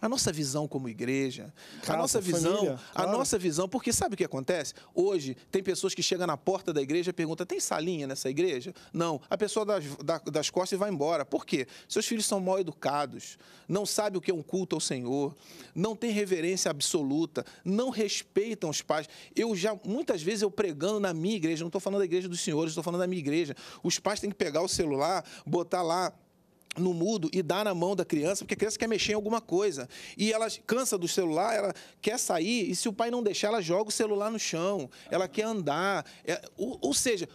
a nossa visão como igreja, Casa, a nossa visão, família, claro. a nossa visão, porque sabe o que acontece? Hoje tem pessoas que chegam na porta da igreja e perguntam: tem salinha nessa igreja? Não. A pessoa das, das costas vai embora. Por quê? Seus filhos são mal educados, não sabem o que é um culto ao Senhor, não tem reverência absoluta, não respeitam os pais. Eu já, muitas vezes, eu pregando na minha igreja, não estou falando da igreja dos senhores, estou falando da minha igreja. Os pais têm que pegar o celular, botar lá no mudo e dá na mão da criança, porque a criança quer mexer em alguma coisa. E ela cansa do celular, ela quer sair, e se o pai não deixar, ela joga o celular no chão, ela quer andar. É, ou, ou seja,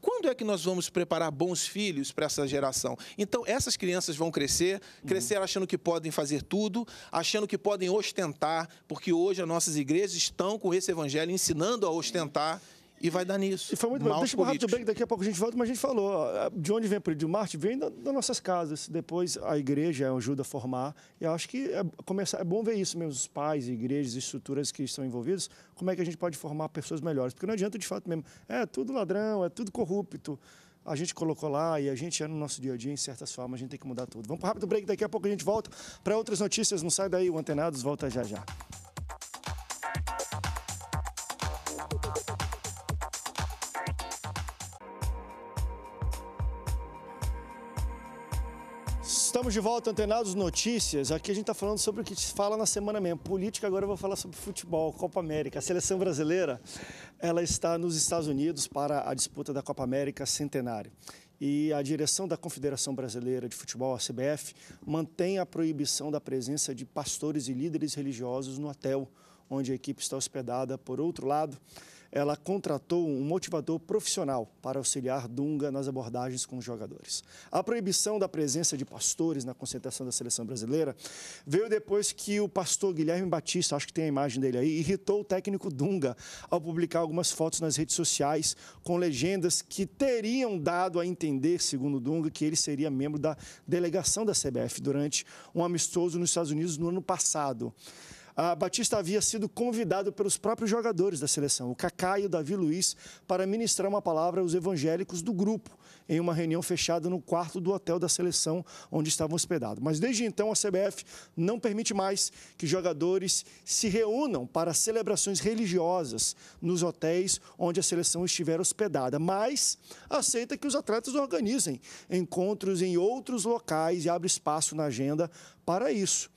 quando é que nós vamos preparar bons filhos para essa geração? Então, essas crianças vão crescer, crescer achando que podem fazer tudo, achando que podem ostentar, porque hoje as nossas igrejas estão com esse evangelho ensinando a ostentar e vai dar nisso. E foi muito bom. Deixa eu rápido break daqui a pouco a gente volta, mas a gente falou, de onde vem de Marte? Vem da, das nossas casas. Depois a igreja é ajuda a formar. E eu acho que é, começar, é bom ver isso mesmo, os pais, igrejas, estruturas que estão envolvidos, como é que a gente pode formar pessoas melhores. Porque não adianta de fato mesmo, é tudo ladrão, é tudo corrupto. A gente colocou lá e a gente é no nosso dia a dia, em certas formas, a gente tem que mudar tudo. Vamos para rápido break, daqui a pouco a gente volta para outras notícias. Não sai daí, o Antenados volta já já. Estamos de volta, antenados notícias. Aqui a gente está falando sobre o que se fala na semana mesmo. Política, agora eu vou falar sobre futebol, Copa América. A seleção brasileira, ela está nos Estados Unidos para a disputa da Copa América Centenário. E a direção da Confederação Brasileira de Futebol, a CBF, mantém a proibição da presença de pastores e líderes religiosos no hotel onde a equipe está hospedada. Por outro lado, ela contratou um motivador profissional para auxiliar Dunga nas abordagens com os jogadores. A proibição da presença de pastores na concentração da seleção brasileira veio depois que o pastor Guilherme Batista, acho que tem a imagem dele aí, irritou o técnico Dunga ao publicar algumas fotos nas redes sociais com legendas que teriam dado a entender, segundo Dunga, que ele seria membro da delegação da CBF durante um amistoso nos Estados Unidos no ano passado a Batista havia sido convidado pelos próprios jogadores da seleção, o Kaká e o Davi Luiz, para ministrar uma palavra aos evangélicos do grupo, em uma reunião fechada no quarto do hotel da seleção onde estavam hospedados. Mas desde então a CBF não permite mais que jogadores se reúnam para celebrações religiosas nos hotéis onde a seleção estiver hospedada, mas aceita que os atletas organizem encontros em outros locais e abre espaço na agenda para isso.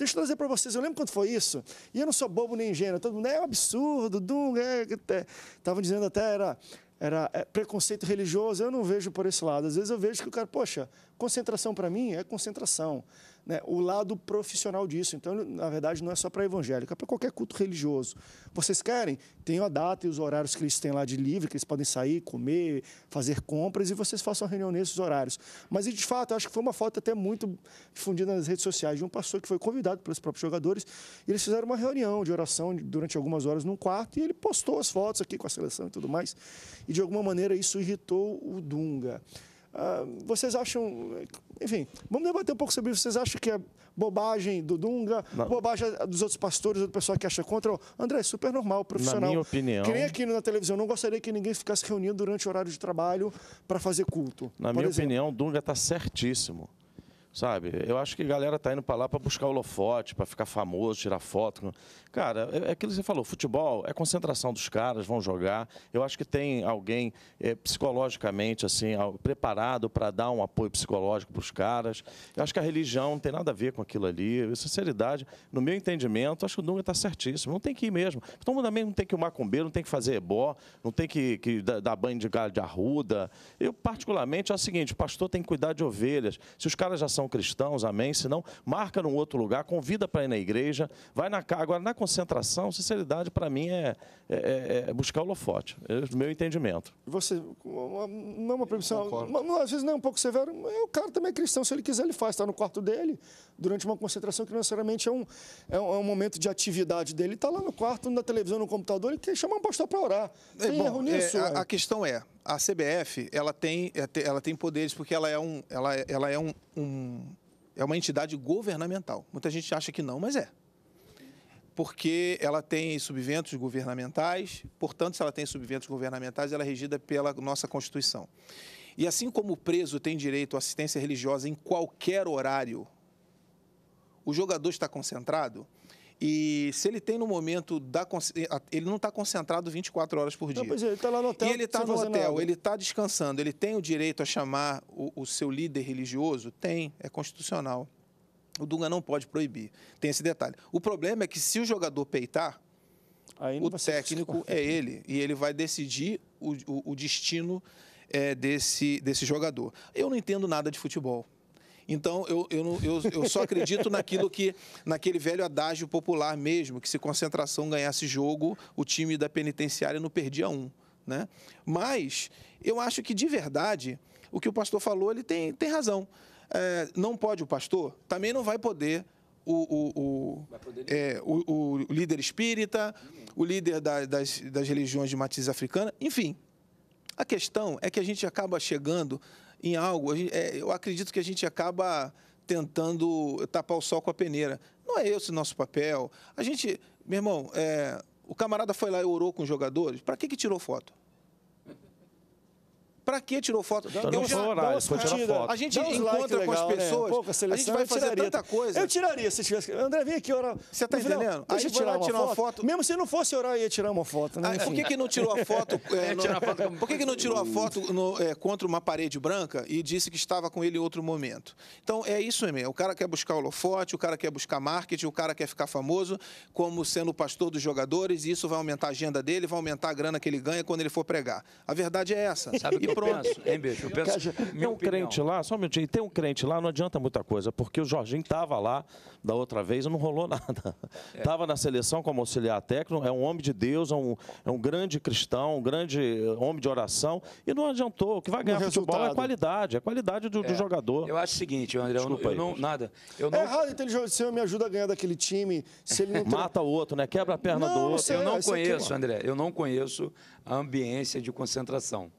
Deixa eu trazer para vocês, eu lembro quando foi isso, e eu não sou bobo nem ingênuo, todo mundo, é um absurdo, Dunga, estavam é, dizendo até, era, era é, preconceito religioso, eu não vejo por esse lado. Às vezes eu vejo que o cara, poxa, concentração para mim é concentração né, o lado profissional disso. Então, na verdade, não é só para evangélico, é para qualquer culto religioso. Vocês querem? Tem a data e os horários que eles têm lá de livre, que eles podem sair, comer, fazer compras, e vocês façam a reunião nesses horários. Mas, de fato, acho que foi uma foto até muito difundida nas redes sociais de um pastor que foi convidado pelos próprios jogadores, e eles fizeram uma reunião de oração durante algumas horas num quarto, e ele postou as fotos aqui com a seleção e tudo mais. E, de alguma maneira, isso irritou o Dunga. Uh, vocês acham enfim, vamos debater um pouco sobre isso. Vocês acham que é bobagem do Dunga, não. bobagem dos outros pastores, do pessoal que acha contra? André, é super normal, profissional. Na minha opinião... Quem aqui na televisão não gostaria que ninguém ficasse reunido durante o horário de trabalho para fazer culto. Na minha exemplo. opinião, Dunga está certíssimo. Sabe? Eu acho que a galera tá indo para lá para buscar holofote, para ficar famoso, tirar foto. Cara, é, é aquilo que você falou, futebol é concentração dos caras, vão jogar. Eu acho que tem alguém é, psicologicamente assim, preparado para dar um apoio psicológico para os caras. Eu acho que a religião não tem nada a ver com aquilo ali. sinceridade, no meu entendimento, acho que o Dunga está certíssimo. Não tem que ir mesmo. Todo mundo também não tem que ir macumbeiro, não tem que fazer ebó, não tem que, que dar banho de galho de arruda. Eu, particularmente, é o seguinte, o pastor tem que cuidar de ovelhas. Se os caras já são são cristãos, amém. Se não, marca num outro lugar, convida para ir na igreja, vai na casa. Agora, na concentração, sinceridade, para mim, é, é, é, é buscar o lofote. É o meu entendimento. você, não uma permissão, às vezes não é um pouco severo, o cara também é cristão, se ele quiser, ele faz, está no quarto dele durante uma concentração que necessariamente é um, é um, é um momento de atividade dele. Ele está lá no quarto, na televisão, no computador, ele quer chamar um pastor para orar. É, tem é, bom, erro é, nisso? É, a, a, questão é, a CBF, ela tem, é, ela tem poderes porque ela é, um, ela, ela é, um, um, é uma entidade governamental. Muita gente acha que não, mas é. Porque ela tem subventos governamentais, portanto, se ela tem subventos governamentais, ela é regida pela nossa Constituição. E assim como o preso tem direito à assistência religiosa em qualquer horário o jogador está concentrado e se ele tem no momento da ele não está concentrado 24 horas por dia. Não, pois é, ele está lá no hotel. E ele está no hotel, nada. ele está descansando, ele tem o direito a chamar o, o seu líder religioso? Tem, é constitucional. O Dunga não pode proibir. Tem esse detalhe. O problema é que se o jogador peitar, o técnico é ele. E ele vai decidir o, o, o destino é, desse, desse jogador. Eu não entendo nada de futebol. Então, eu, eu, eu, eu só acredito naquilo que, naquele velho adágio popular mesmo, que se concentração ganhasse jogo, o time da penitenciária não perdia um. Né? Mas eu acho que, de verdade, o que o pastor falou, ele tem, tem razão. É, não pode o pastor, também não vai poder o, o, o, é, o, o, líder espírita, o líder da, das, das religiões de matiz africana, enfim. A questão é que a gente acaba chegando em algo. É, eu acredito que a gente acaba tentando tapar o sol com a peneira. Não é esse o nosso papel. A gente, meu irmão, é, o camarada foi lá e orou com os jogadores. Para que, que tirou foto? Pra que tirou foto? Dá, não foto. A gente dá encontra like, com as né? pessoas, né? Pô, a, a, gente vai fazer tanta coisa. Eu tiraria se tivesse... André, vem aqui orar. Você tá entendendo? Deixa eu tirar, uma, tirar foto. uma foto. Mesmo se não fosse orar, ia tirar uma foto. Né? Ah, é, por que, que não tirou a foto... É, é no... É por que, que não tirou a foto no, é, contra uma parede branca e disse que estava com ele em outro momento? Então, é isso mesmo. O cara quer buscar holofote, o cara quer buscar marketing, o cara quer ficar famoso como sendo o pastor dos jogadores e isso vai aumentar a agenda dele, vai aumentar a grana que ele ganha quando ele for pregar. A verdade é essa. Sabe e hein, bicho? Eu penso, tem um crente lá, só um minutinho, tem um crente lá, não adianta muita coisa, porque o Jorginho estava lá da outra vez e não rolou nada. Estava é. na seleção como auxiliar técnico, é um homem de Deus, é um, é um grande cristão, um grande homem de oração, e não adiantou. O que vai ganhar futebol é qualidade, é qualidade do, é. do, jogador. Eu acho o seguinte, André, Desculpa eu, aí, eu não, nada. Eu não... É errado inteligente, se me ajuda a ganhar daquele time, se ele não... Mata o outro, né? Quebra a perna não, do outro. eu não é, conheço, aqui, André, eu não conheço a ambiência de concentração.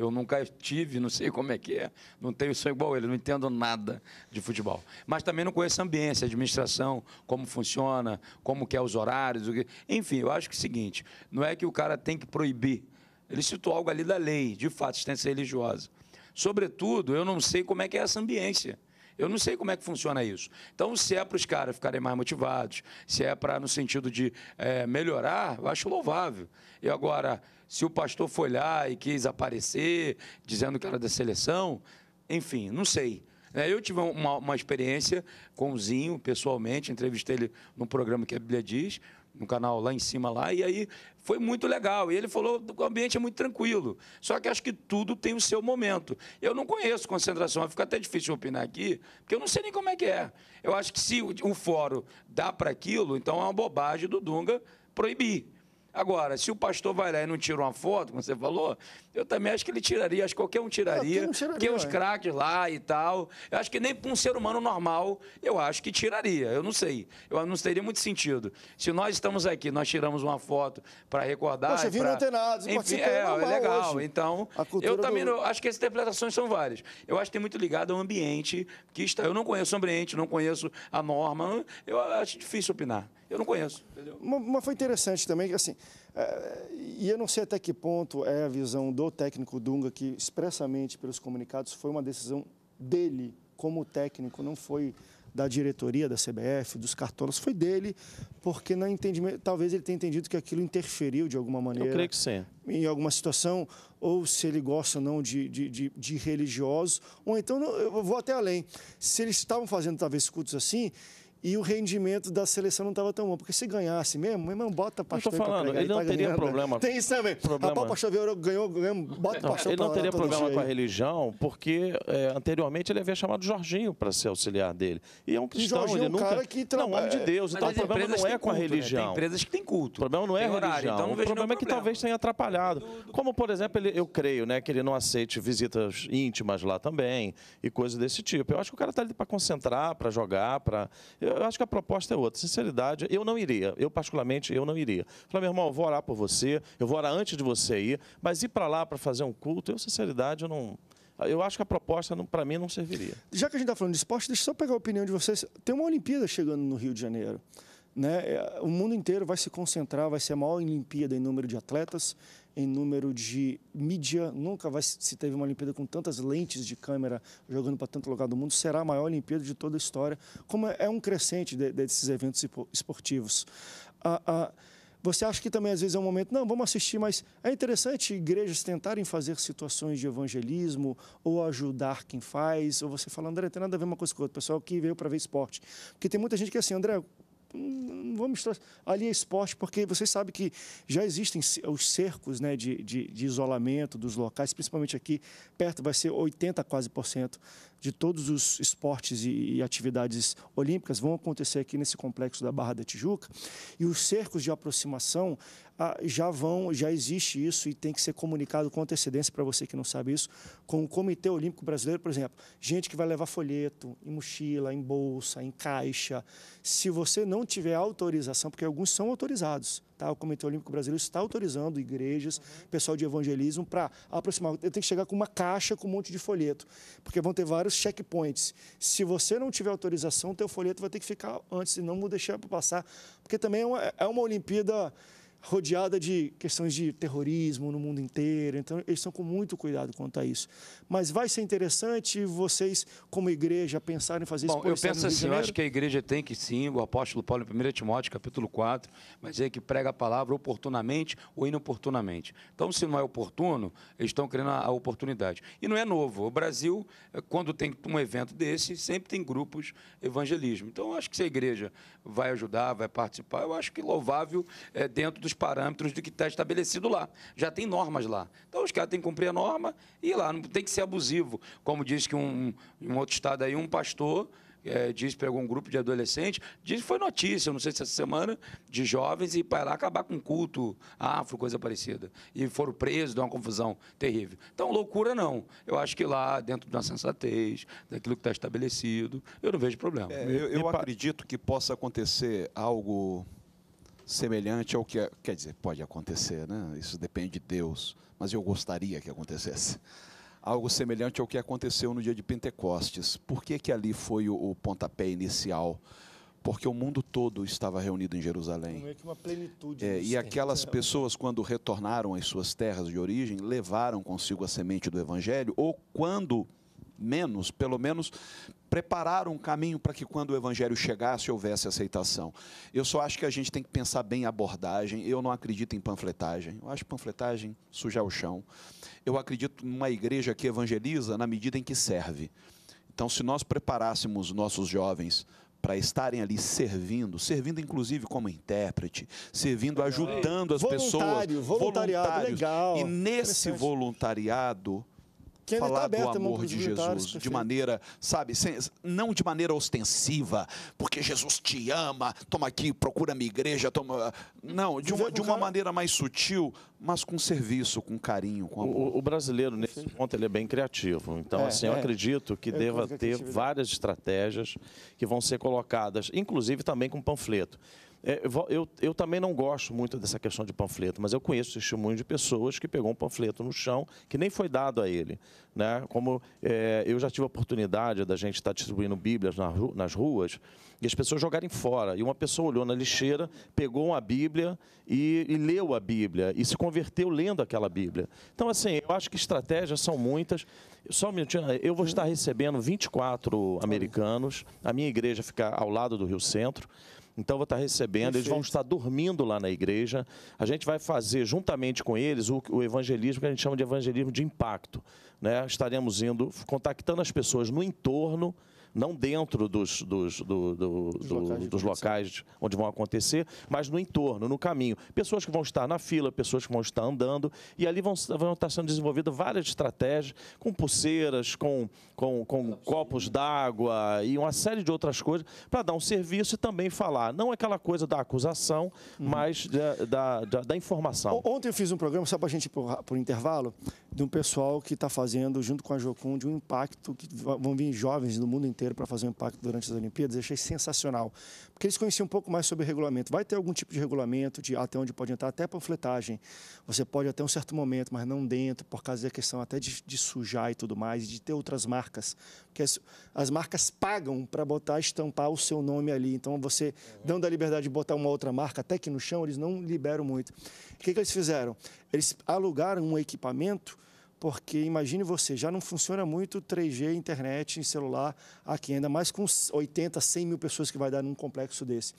Eu nunca tive, não sei como é que é, não tenho sonho igual ele, não entendo nada de futebol. Mas também não conheço a ambiência, a administração, como funciona, como que é os horários. Enfim, eu acho que é o seguinte, não é que o cara tem que proibir. Ele citou algo ali da lei, de fato, assistência religiosa. Sobretudo, eu não sei como é que é essa ambiência. Eu não sei como é que funciona isso. Então, se é para os caras ficarem mais motivados, se é para, no sentido de é, melhorar, eu acho louvável. E agora, se o pastor foi lá e quis aparecer, dizendo que era da seleção, enfim, não sei. É, eu tive uma, uma experiência com o Zinho, pessoalmente, entrevistei ele num programa que a Bíblia diz, no canal lá em cima lá e aí foi muito legal. E ele falou o ambiente é muito tranquilo. Só que acho que tudo tem o seu momento. Eu não conheço concentração, fica até difícil opinar aqui, porque eu não sei nem como é que é. Eu acho que se o, o fórum dá para aquilo, então é uma bobagem do Dunga proibir. Agora, se o pastor vai lá e não tira uma foto, como você falou, eu também acho que ele tiraria, acho que qualquer um tiraria. Não, tiraria uns craques lá e tal. Eu acho que nem para um ser humano normal, eu acho que tiraria. Eu não sei. Eu não teria muito sentido. Se nós estamos aqui, nós tiramos uma foto para recordar. Você viu pra... antenados, Enfim, é, é legal. Hoje. Então, eu também do... acho que as interpretações são várias. Eu acho que tem muito ligado ao ambiente que está. Eu não conheço o ambiente, não conheço a norma. Eu acho difícil opinar. Eu não conheço, entendeu? Mas foi interessante também, assim, eh, e eu não sei até que ponto é a visão do técnico Dunga, que expressamente pelos comunicados foi uma decisão dele como técnico, não foi da diretoria da CBF, dos cartolas, foi dele, porque não entendimento, talvez ele tenha entendido que aquilo interferiu de alguma maneira. Eu creio que sim. Em alguma situação, ou se ele gosta ou não de, de, de, de religiosos, ou então, eu vou até além, se eles estavam fazendo talvez cultos assim, e o rendimento da seleção não estava tão bom. Porque se ganhasse mesmo, meu irmão, bota Eu para falando, pregar, ele não tá teria ganhando. problema. Tem isso também. Problema. A Pau Paixão ganhou, ganhou, bota não, Paixão Ele não teria problema com a religião, porque é, anteriormente ele havia chamado Jorginho para ser auxiliar dele. E é um cristão, Jorginho ele é um nunca... cara que trabalha... Não, é homem de Deus. então o problema não é com culto, a religião. Né? Tem empresas que têm culto. O problema não é religião. então não o é problema é que talvez tenha atrapalhado. Como, por exemplo, ele, eu creio né, que ele não aceite visitas íntimas lá também e coisas desse tipo. Eu acho que o cara está ali para concentrar, para jogar, para... Eu acho que a proposta é outra. Sinceridade, eu não iria. Eu, particularmente, eu não iria. Falei, meu irmão, eu vou orar por você, eu vou orar antes de você ir, mas ir para lá para fazer um culto, eu, sinceridade, eu não. Eu acho que a proposta, para mim, não serviria. Já que a gente está falando de esporte, deixa eu só pegar a opinião de vocês. Tem uma Olimpíada chegando no Rio de Janeiro. Né? É, o mundo inteiro vai se concentrar, vai ser a maior Olimpíada em número de atletas em número de mídia. Nunca vai, se teve uma Olimpíada com tantas lentes de câmera jogando para tanto lugar do mundo. Será a maior Olimpíada de toda a história, como é, é um crescente de, desses eventos esportivos. Ah, ah, você acha que também às vezes é um momento, não, vamos assistir, mas é interessante igrejas tentarem fazer situações de evangelismo ou ajudar quem faz, ou você fala, André, tem nada a ver uma coisa com outra, pessoal que veio para ver esporte. Porque tem muita gente que é assim, André, não vamos ali é esporte, porque vocês sabem que já existem os cercos né, de, de, de, isolamento dos locais, principalmente aqui, perto vai ser 80 quase por cento de todos os esportes e, e, atividades olímpicas vão acontecer aqui nesse complexo da Barra da Tijuca. E os cercos de aproximação, ah, já vão, já existe isso e tem que ser comunicado com antecedência para você que não sabe isso, com o Comitê Olímpico Brasileiro, por exemplo, gente que vai levar folheto, em mochila, em bolsa, em caixa. Se você não tiver autorização, porque alguns são autorizados, tá? O Comitê Olímpico Brasileiro está autorizando igrejas, uhum. pessoal de evangelismo para aproximar. Eu tenho que chegar com uma caixa com um monte de folheto, porque vão ter vários checkpoints. Se você não tiver autorização, teu folheto vai ter que ficar antes e não deixar para passar, porque também é uma, é uma Olimpíada rodeada de questões de terrorismo no mundo inteiro, então eles estão com muito cuidado quanto a isso. Mas vai ser interessante vocês, como igreja, pensarem em fazer isso Bom, eu penso assim, eu acho que a igreja tem que sim, o apóstolo Paulo em 1 Timóteo, capítulo 4, vai dizer que prega a palavra oportunamente ou inoportunamente. Então, se não é oportuno, eles estão querendo a oportunidade. E não é novo, o Brasil, eh, quando tem um evento desse, sempre tem grupos evangelismo. Então, eu acho que se a igreja vai ajudar, vai participar, eu acho que louvável é, dentro do dos parâmetros do que está estabelecido lá. Já tem normas lá. Então os caras têm que cumprir a norma e ir lá. Não tem que ser abusivo. Como diz que um, um outro estado aí, um pastor é, diz pegou um grupo de adolescentes, diz foi notícia, não sei se essa semana, de jovens e para lá acabar com culto afro, coisa parecida. E foram presos, deu uma confusão terrível. Então, loucura não. Eu acho que lá, dentro da sensatez, daquilo que está estabelecido, eu não vejo problema. É, eu, eu acredito que possa acontecer algo semelhante ao que. É, quer dizer, pode acontecer, né? Isso depende de Deus, mas eu gostaria que acontecesse. Algo semelhante ao que aconteceu no dia de Pentecostes. Por que, que ali foi o, o pontapé inicial? Porque o mundo todo estava reunido em Jerusalém. é que uma plenitude. É, e aquelas pessoas, quando retornaram às suas terras de origem, levaram consigo a semente do Evangelho, ou quando menos, pelo menos preparar um caminho para que quando o evangelho chegasse houvesse aceitação. Eu só acho que a gente tem que pensar bem a abordagem. Eu não acredito em panfletagem. Eu acho panfletagem sujar o chão. Eu acredito numa igreja que evangeliza na medida em que serve. Então, se nós preparássemos nossos jovens para estarem ali servindo, servindo inclusive como intérprete, servindo, ajudando as Voluntário, pessoas, voluntariado, legal, e nesse voluntariado que tá falar tá do amor de Jesus de maneira, sabe, sem, não de maneira ostensiva, porque Jesus te ama, toma aqui, procura minha igreja, toma. Não, de uma, de uma maneira mais sutil, mas com serviço, com carinho, com amor. O, o brasileiro, nesse ponto, ele é bem criativo. Então, é, assim, eu é. acredito que é, deva ter várias estratégias que vão ser colocadas, inclusive também com panfleto. É, eu, eu também não gosto muito dessa questão de panfleto, mas eu conheço testemunho de pessoas que pegou um panfleto no chão que nem foi dado a ele. Né? Como é, eu já tive a oportunidade da gente estar distribuindo Bíblias nas ruas e as pessoas jogarem fora. E uma pessoa olhou na lixeira, pegou uma Bíblia e, e leu a Bíblia e se converteu lendo aquela Bíblia. Então, assim, eu acho que estratégias são muitas. Só um minutinho, eu vou estar recebendo 24 americanos, a minha igreja fica ao lado do Rio Centro. Então, vou estar recebendo, Perfeito. eles vão estar dormindo lá na igreja. A gente vai fazer, juntamente com eles, o, o evangelismo que a gente chama de evangelismo de impacto. Né? Estaremos indo, contactando as pessoas no entorno não dentro dos, dos, do, do, dos, locais, dos locais onde vão acontecer, mas no entorno, no caminho. Pessoas que vão estar na fila, pessoas que vão estar andando, e ali vão, vão estar sendo desenvolvidas várias estratégias, com pulseiras, com, com, com copos d'água e uma série de outras coisas, para dar um serviço e também falar. Não aquela coisa da acusação, uhum. mas da, da, da, da, informação. Ontem eu fiz um programa, só para a gente ir por intervalo, de um pessoal que está fazendo, junto com a Jocund, um impacto que vão vir jovens do mundo inteiro inteiro para fazer um impacto durante as Olimpíadas, eu achei sensacional. Porque eles conheciam um pouco mais sobre o regulamento. Vai ter algum tipo de regulamento de até onde pode entrar, até panfletagem. Você pode até um certo momento, mas não dentro, por causa da questão até de, de sujar e tudo mais, e de ter outras marcas. Porque as, as marcas pagam para botar, estampar o seu nome ali. Então, você dando a liberdade de botar uma outra marca, até que no chão, eles não liberam muito. O que, que eles fizeram? Eles alugaram um equipamento porque imagine você, já não funciona muito 3G, internet em celular aqui, ainda mais com 80, 100 mil pessoas que vai dar num complexo desse.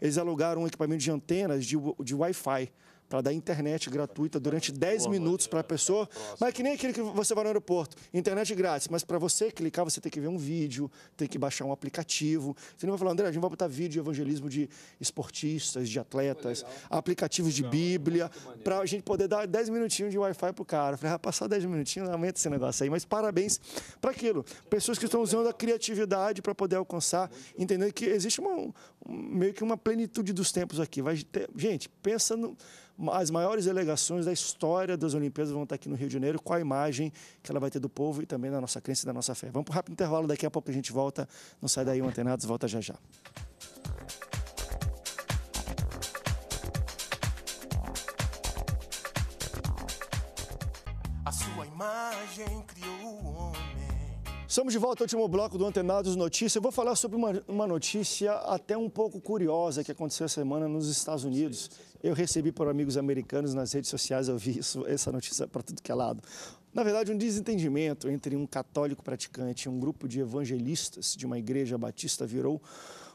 Eles alugaram um equipamento de antenas de, de Wi-Fi para dar internet gratuita durante 10 minutos para a pessoa, mas que nem aquele que você vai no aeroporto, internet grátis, mas para você clicar, você tem que ver um vídeo, tem que baixar um aplicativo. Você não vai falar, André, a gente vai botar vídeo de evangelismo de esportistas, de atletas, aplicativos de Bíblia, para a gente poder dar 10 minutinhos de Wi-Fi para o cara. Eu falei, ah, passar 10 minutinhos, aumenta esse negócio aí. Mas parabéns para aquilo. Pessoas que estão usando a criatividade para poder alcançar, entendendo que existe uma, meio que uma plenitude dos tempos aqui. Vai ter, gente, pensa no, as maiores delegações da história das Olimpíadas vão estar aqui no Rio de Janeiro, com a imagem que ela vai ter do povo e também da nossa crença e da nossa fé. Vamos para um rápido intervalo, daqui a pouco a gente volta. Não sai daí, o Antenados volta já já. A sua imagem criou o homem Estamos de volta ao último bloco do Antenados Notícias. Eu vou falar sobre uma, uma, notícia até um pouco curiosa que aconteceu essa semana nos Estados Unidos. Eu recebi por amigos americanos nas redes sociais, eu vi isso, essa notícia para tudo que é lado. Na verdade, um desentendimento entre um católico praticante e um grupo de evangelistas de uma igreja batista virou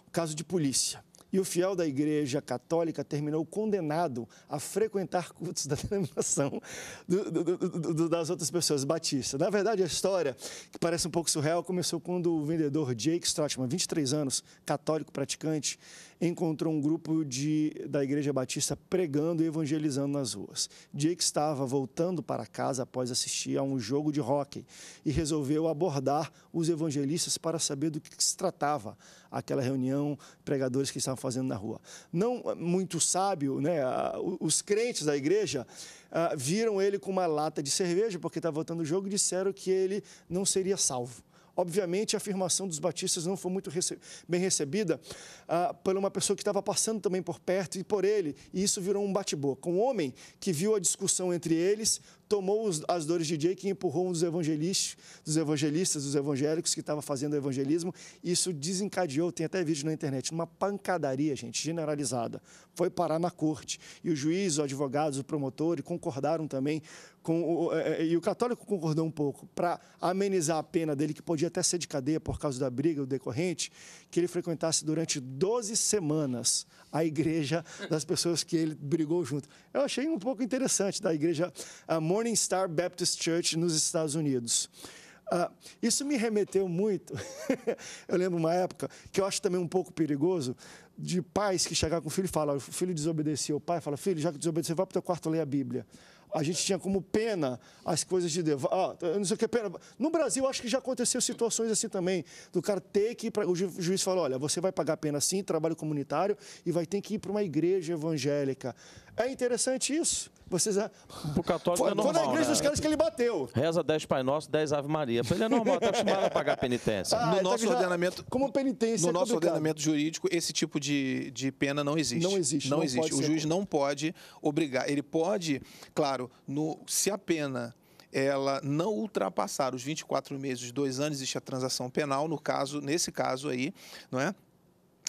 um caso de polícia e o fiel da Igreja Católica terminou condenado a frequentar cultos da denominação do, do, do, das outras pessoas batista. Na verdade, a história, que parece um pouco surreal, começou quando o vendedor Jake Strotman, 23 anos, católico praticante, encontrou um grupo de, da Igreja Batista pregando e evangelizando nas ruas. Jake estava voltando para casa após assistir a um jogo de hóquei e resolveu abordar os evangelistas para saber do que se tratava aquela reunião, pregadores que estavam fazendo na rua. Não ah, muito sábio, né? os crentes da igreja ah, viram ele com uma lata de cerveja, porque estava tá votando o jogo, e disseram que ele não seria salvo. Obviamente, a afirmação dos batistas não foi muito rece bem recebida ah, por uma pessoa que estava passando também por perto e por ele, e isso virou um bate-boca. Um homem que viu a discussão entre eles tomou as dores de Jake e empurrou um dos evangelistas, dos evangelistas, dos evangélicos que estava fazendo o evangelismo. Isso desencadeou, tem até vídeo na internet, uma pancadaria, gente, generalizada. Foi parar na corte. E o juiz, os advogados, o promotor concordaram também com. É, é, e o católico concordou um pouco para amenizar a pena dele, que podia até ser de cadeia por causa da briga o decorrente, que ele frequentasse durante 12 semanas a igreja das pessoas que ele brigou junto. Eu achei um pouco interessante da igreja. Morning Star Baptist Church nos Estados Unidos. Ah, isso me remeteu muito. eu lembro uma época que eu acho também um pouco perigoso de pais que chegar com o filho e falar, o filho desobedeceu o pai, fala, filho, já que desobedeceu, vai para o teu quarto ler a Bíblia a gente tinha como pena as coisas de devo... ah, não sei o que é pena. No Brasil acho que já aconteceu situações assim também do cara ter que ir para o juiz falou olha, você vai pagar pena sim, trabalho comunitário e vai ter que ir para uma igreja evangélica. É interessante isso. Vocês Pro católico foi, é normal, foi na igreja né? dos caras que ele bateu. Reza 10 Pai Nosso, 10 Ave Maria. Pra ele é normal, tá acostumado a pagar penitência. Ah, no então nosso ordenamento. Como penitência. No é nosso complicado. ordenamento jurídico, esse tipo de, de pena não existe. Não existe. Não, não existe. O juiz como... não pode obrigar. Ele pode, claro claro, no, se a pena ela não ultrapassar os 24 meses, dois anos, existe a transação penal, no caso, nesse caso aí, não é?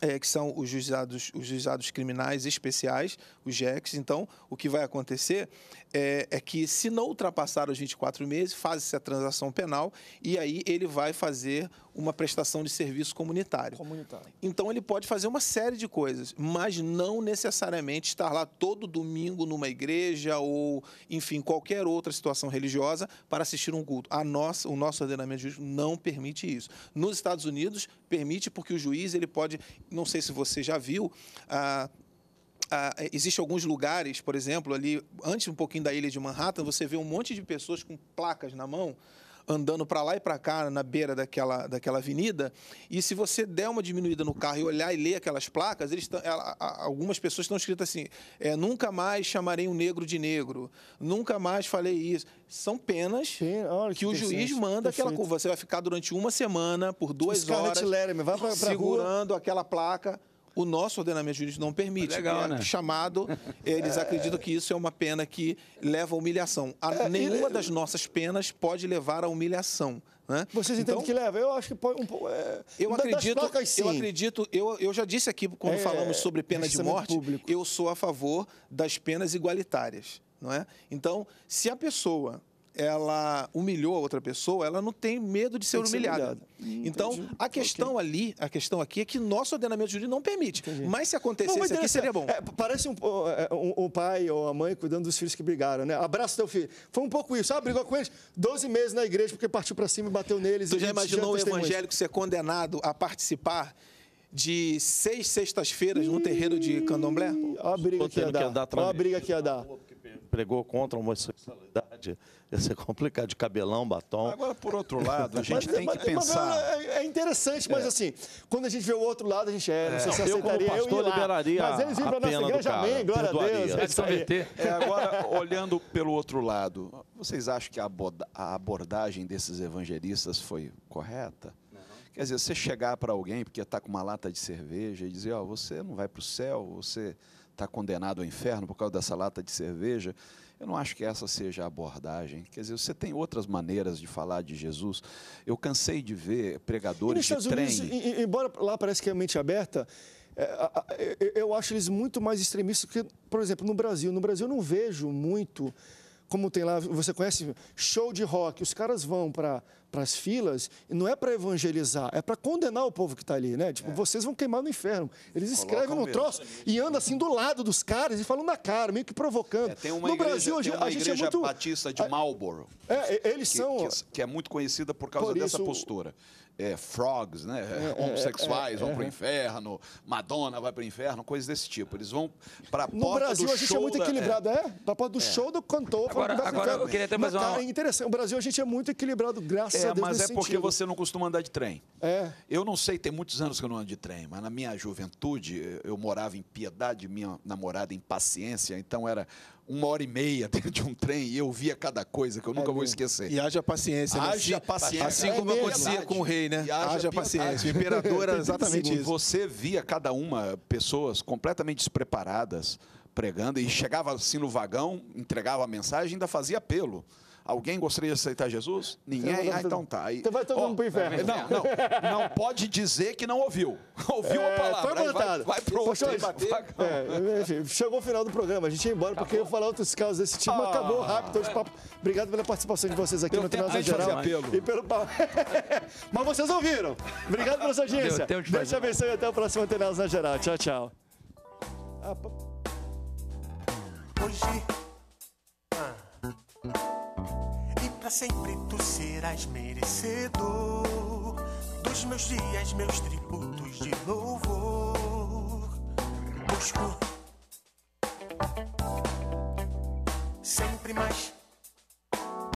É, que são os juizados, os juizados criminais especiais, os JECs. Então, o que vai acontecer é, é que se não ultrapassar os 24 meses, faz-se a transação penal e aí ele vai fazer uma prestação de serviço comunitário. comunitário. Então ele pode fazer uma série de coisas, mas não necessariamente estar lá todo domingo numa igreja ou, enfim, qualquer outra situação religiosa para assistir um culto. A nossa, o nosso ordenamento jurídico não permite isso. Nos Estados Unidos permite porque o juiz ele pode, não sei se você já viu, ah, ah, existe alguns lugares, por exemplo, ali antes um pouquinho da ilha de Manhattan, você vê um monte de pessoas com placas na mão andando para lá e para cá na beira daquela, daquela avenida. E se você der uma diminuída no carro e olhar e ler aquelas placas, eles tão, ela, algumas pessoas estão escritas assim: é, nunca mais chamarei um negro de negro, nunca mais falei isso. São penas Sim, olha, que, que o juiz manda aquela curva. Você vai ficar durante uma semana, por duas Scarlett horas, Lerner, vai pra, pra segurando rua. aquela placa. O nosso ordenamento jurídico não permite. Legal, é, né? Chamado, eles é... acreditam que isso é uma pena que leva à humilhação. A, é, nenhuma é- das nossas penas pode levar à humilhação. Né? Vocês entendem então, que leva? Eu acho que pode, um pouco. É, eu, acredito, eu acredito, eu eu já disse aqui quando é, falamos sobre pena de morte, público. eu sou a favor das penas igualitárias, não é? Então, se a pessoa ela humilhou a outra pessoa, ela não tem medo de ser humilhada. Hum, então, a questão okay. ali, a questão aqui é que nosso ordenamento jurídico não permite. Entendi. Mas se acontecesse não, aqui, seria bom. É, parece um, é, é, um, um, pai ou a mãe cuidando dos filhos que brigaram, né? Abraça teu filho. Foi um pouco isso. Ah, brigou com eles 12 meses na igreja porque partiu para cima e bateu neles. Tu já imaginou já o evangélico ser condenado a participar de seis sextas-feiras no terreiro de candomblé? Olha a briga que ia dar. Olha a briga que ia dar pregou contra a homossexualidade. Ia ser complicado de cabelão, batom. Agora, por outro lado, a gente mas, é, tem mas, que é, é, pensar. É, é interessante, mas é. assim, quando a gente vê o outro lado, a gente é, não sei se eu aceitaria. Como pastor, eu liberaria. Mas eles vêm para nossa igreja, cara, amém, glória perdoaria. a Deus. É, isso é agora, olhando pelo outro lado, vocês acham que a abordagem desses evangelistas foi correta? Quer dizer, você chegar para alguém porque está com uma lata de cerveja e dizer, ó, oh, você não vai para o céu, você está condenado ao inferno por causa dessa lata de cerveja, eu não acho que essa seja a abordagem. Quer dizer, você tem outras maneiras de falar de Jesus. Eu cansei de ver pregadores de Estados trem. Unidos, embora lá parece que é mente aberta, é, eu acho eles muito mais extremistas que, por exemplo, no Brasil. No Brasil eu não vejo muito como tem lá, você conhece show de rock, os caras vão para as filas, e não é para evangelizar, é para condenar o povo que está ali, né? Tipo, é. vocês vão queimar no inferno. Eles escrevem um troço e andam assim do lado dos caras e falam na cara, meio que provocando. É, tem uma no igreja, Brasil, a gente é muito... batista de Marlboro. É, eles que, são... Que, que, é muito conhecida por causa por isso, dessa postura é, frogs, né? É, é, Homossexuais é, vão para o inferno, Madonna vai para o inferno, coisas desse tipo. Eles vão para a porta No Brasil a gente é muito da... equilibrado, é? Para porta do show do cantor. Agora, agora eu queria ter mais uma... Cara, é interessante, o Brasil a gente é muito equilibrado, graças a Deus, Mas é porque sentido. você não costuma andar de trem. É. Eu não sei, tem muitos anos que eu não ando de trem, mas na minha juventude, eu morava em Piedade, minha namorada em Paciência, então era uma hora e meia dentro de um trem e eu via cada coisa que eu é nunca é, vou esquecer. E haja paciência. Né? Haja assim, paciência. Assim é como é acontecia com o rei, né? E haja, haja paciência. O imperador era exatamente isso. Você via cada uma pessoas completamente despreparadas pregando e chegava assim no vagão, entregava a mensagem e ainda fazia apelo. Alguém gostaria de aceitar Jesus? Ninguém? Ah, tá então tá. Aí, vai todo mundo pro inferno. Não, não. Não pode dizer que não ouviu. Ouviu é, a tá palavra. Foi plantado. Vai, vai pro outro. É, enfim, chegou o final do programa. A gente ia embora acabou. porque eu ia falar outros casos desse tipo, ah, mas acabou ah. rápido. Hoje, papo. Obrigado pela participação de vocês aqui no Tribunal Geral. E pelo... mas vocês ouviram. Obrigado pela sua audiência. Deus te Deixa até o próximo Tribunal Geral. Tchau, tchau. Hoje. Ah sempre tu serás merecedor dos meus dias, meus tributos de louvor. Busco sempre mais.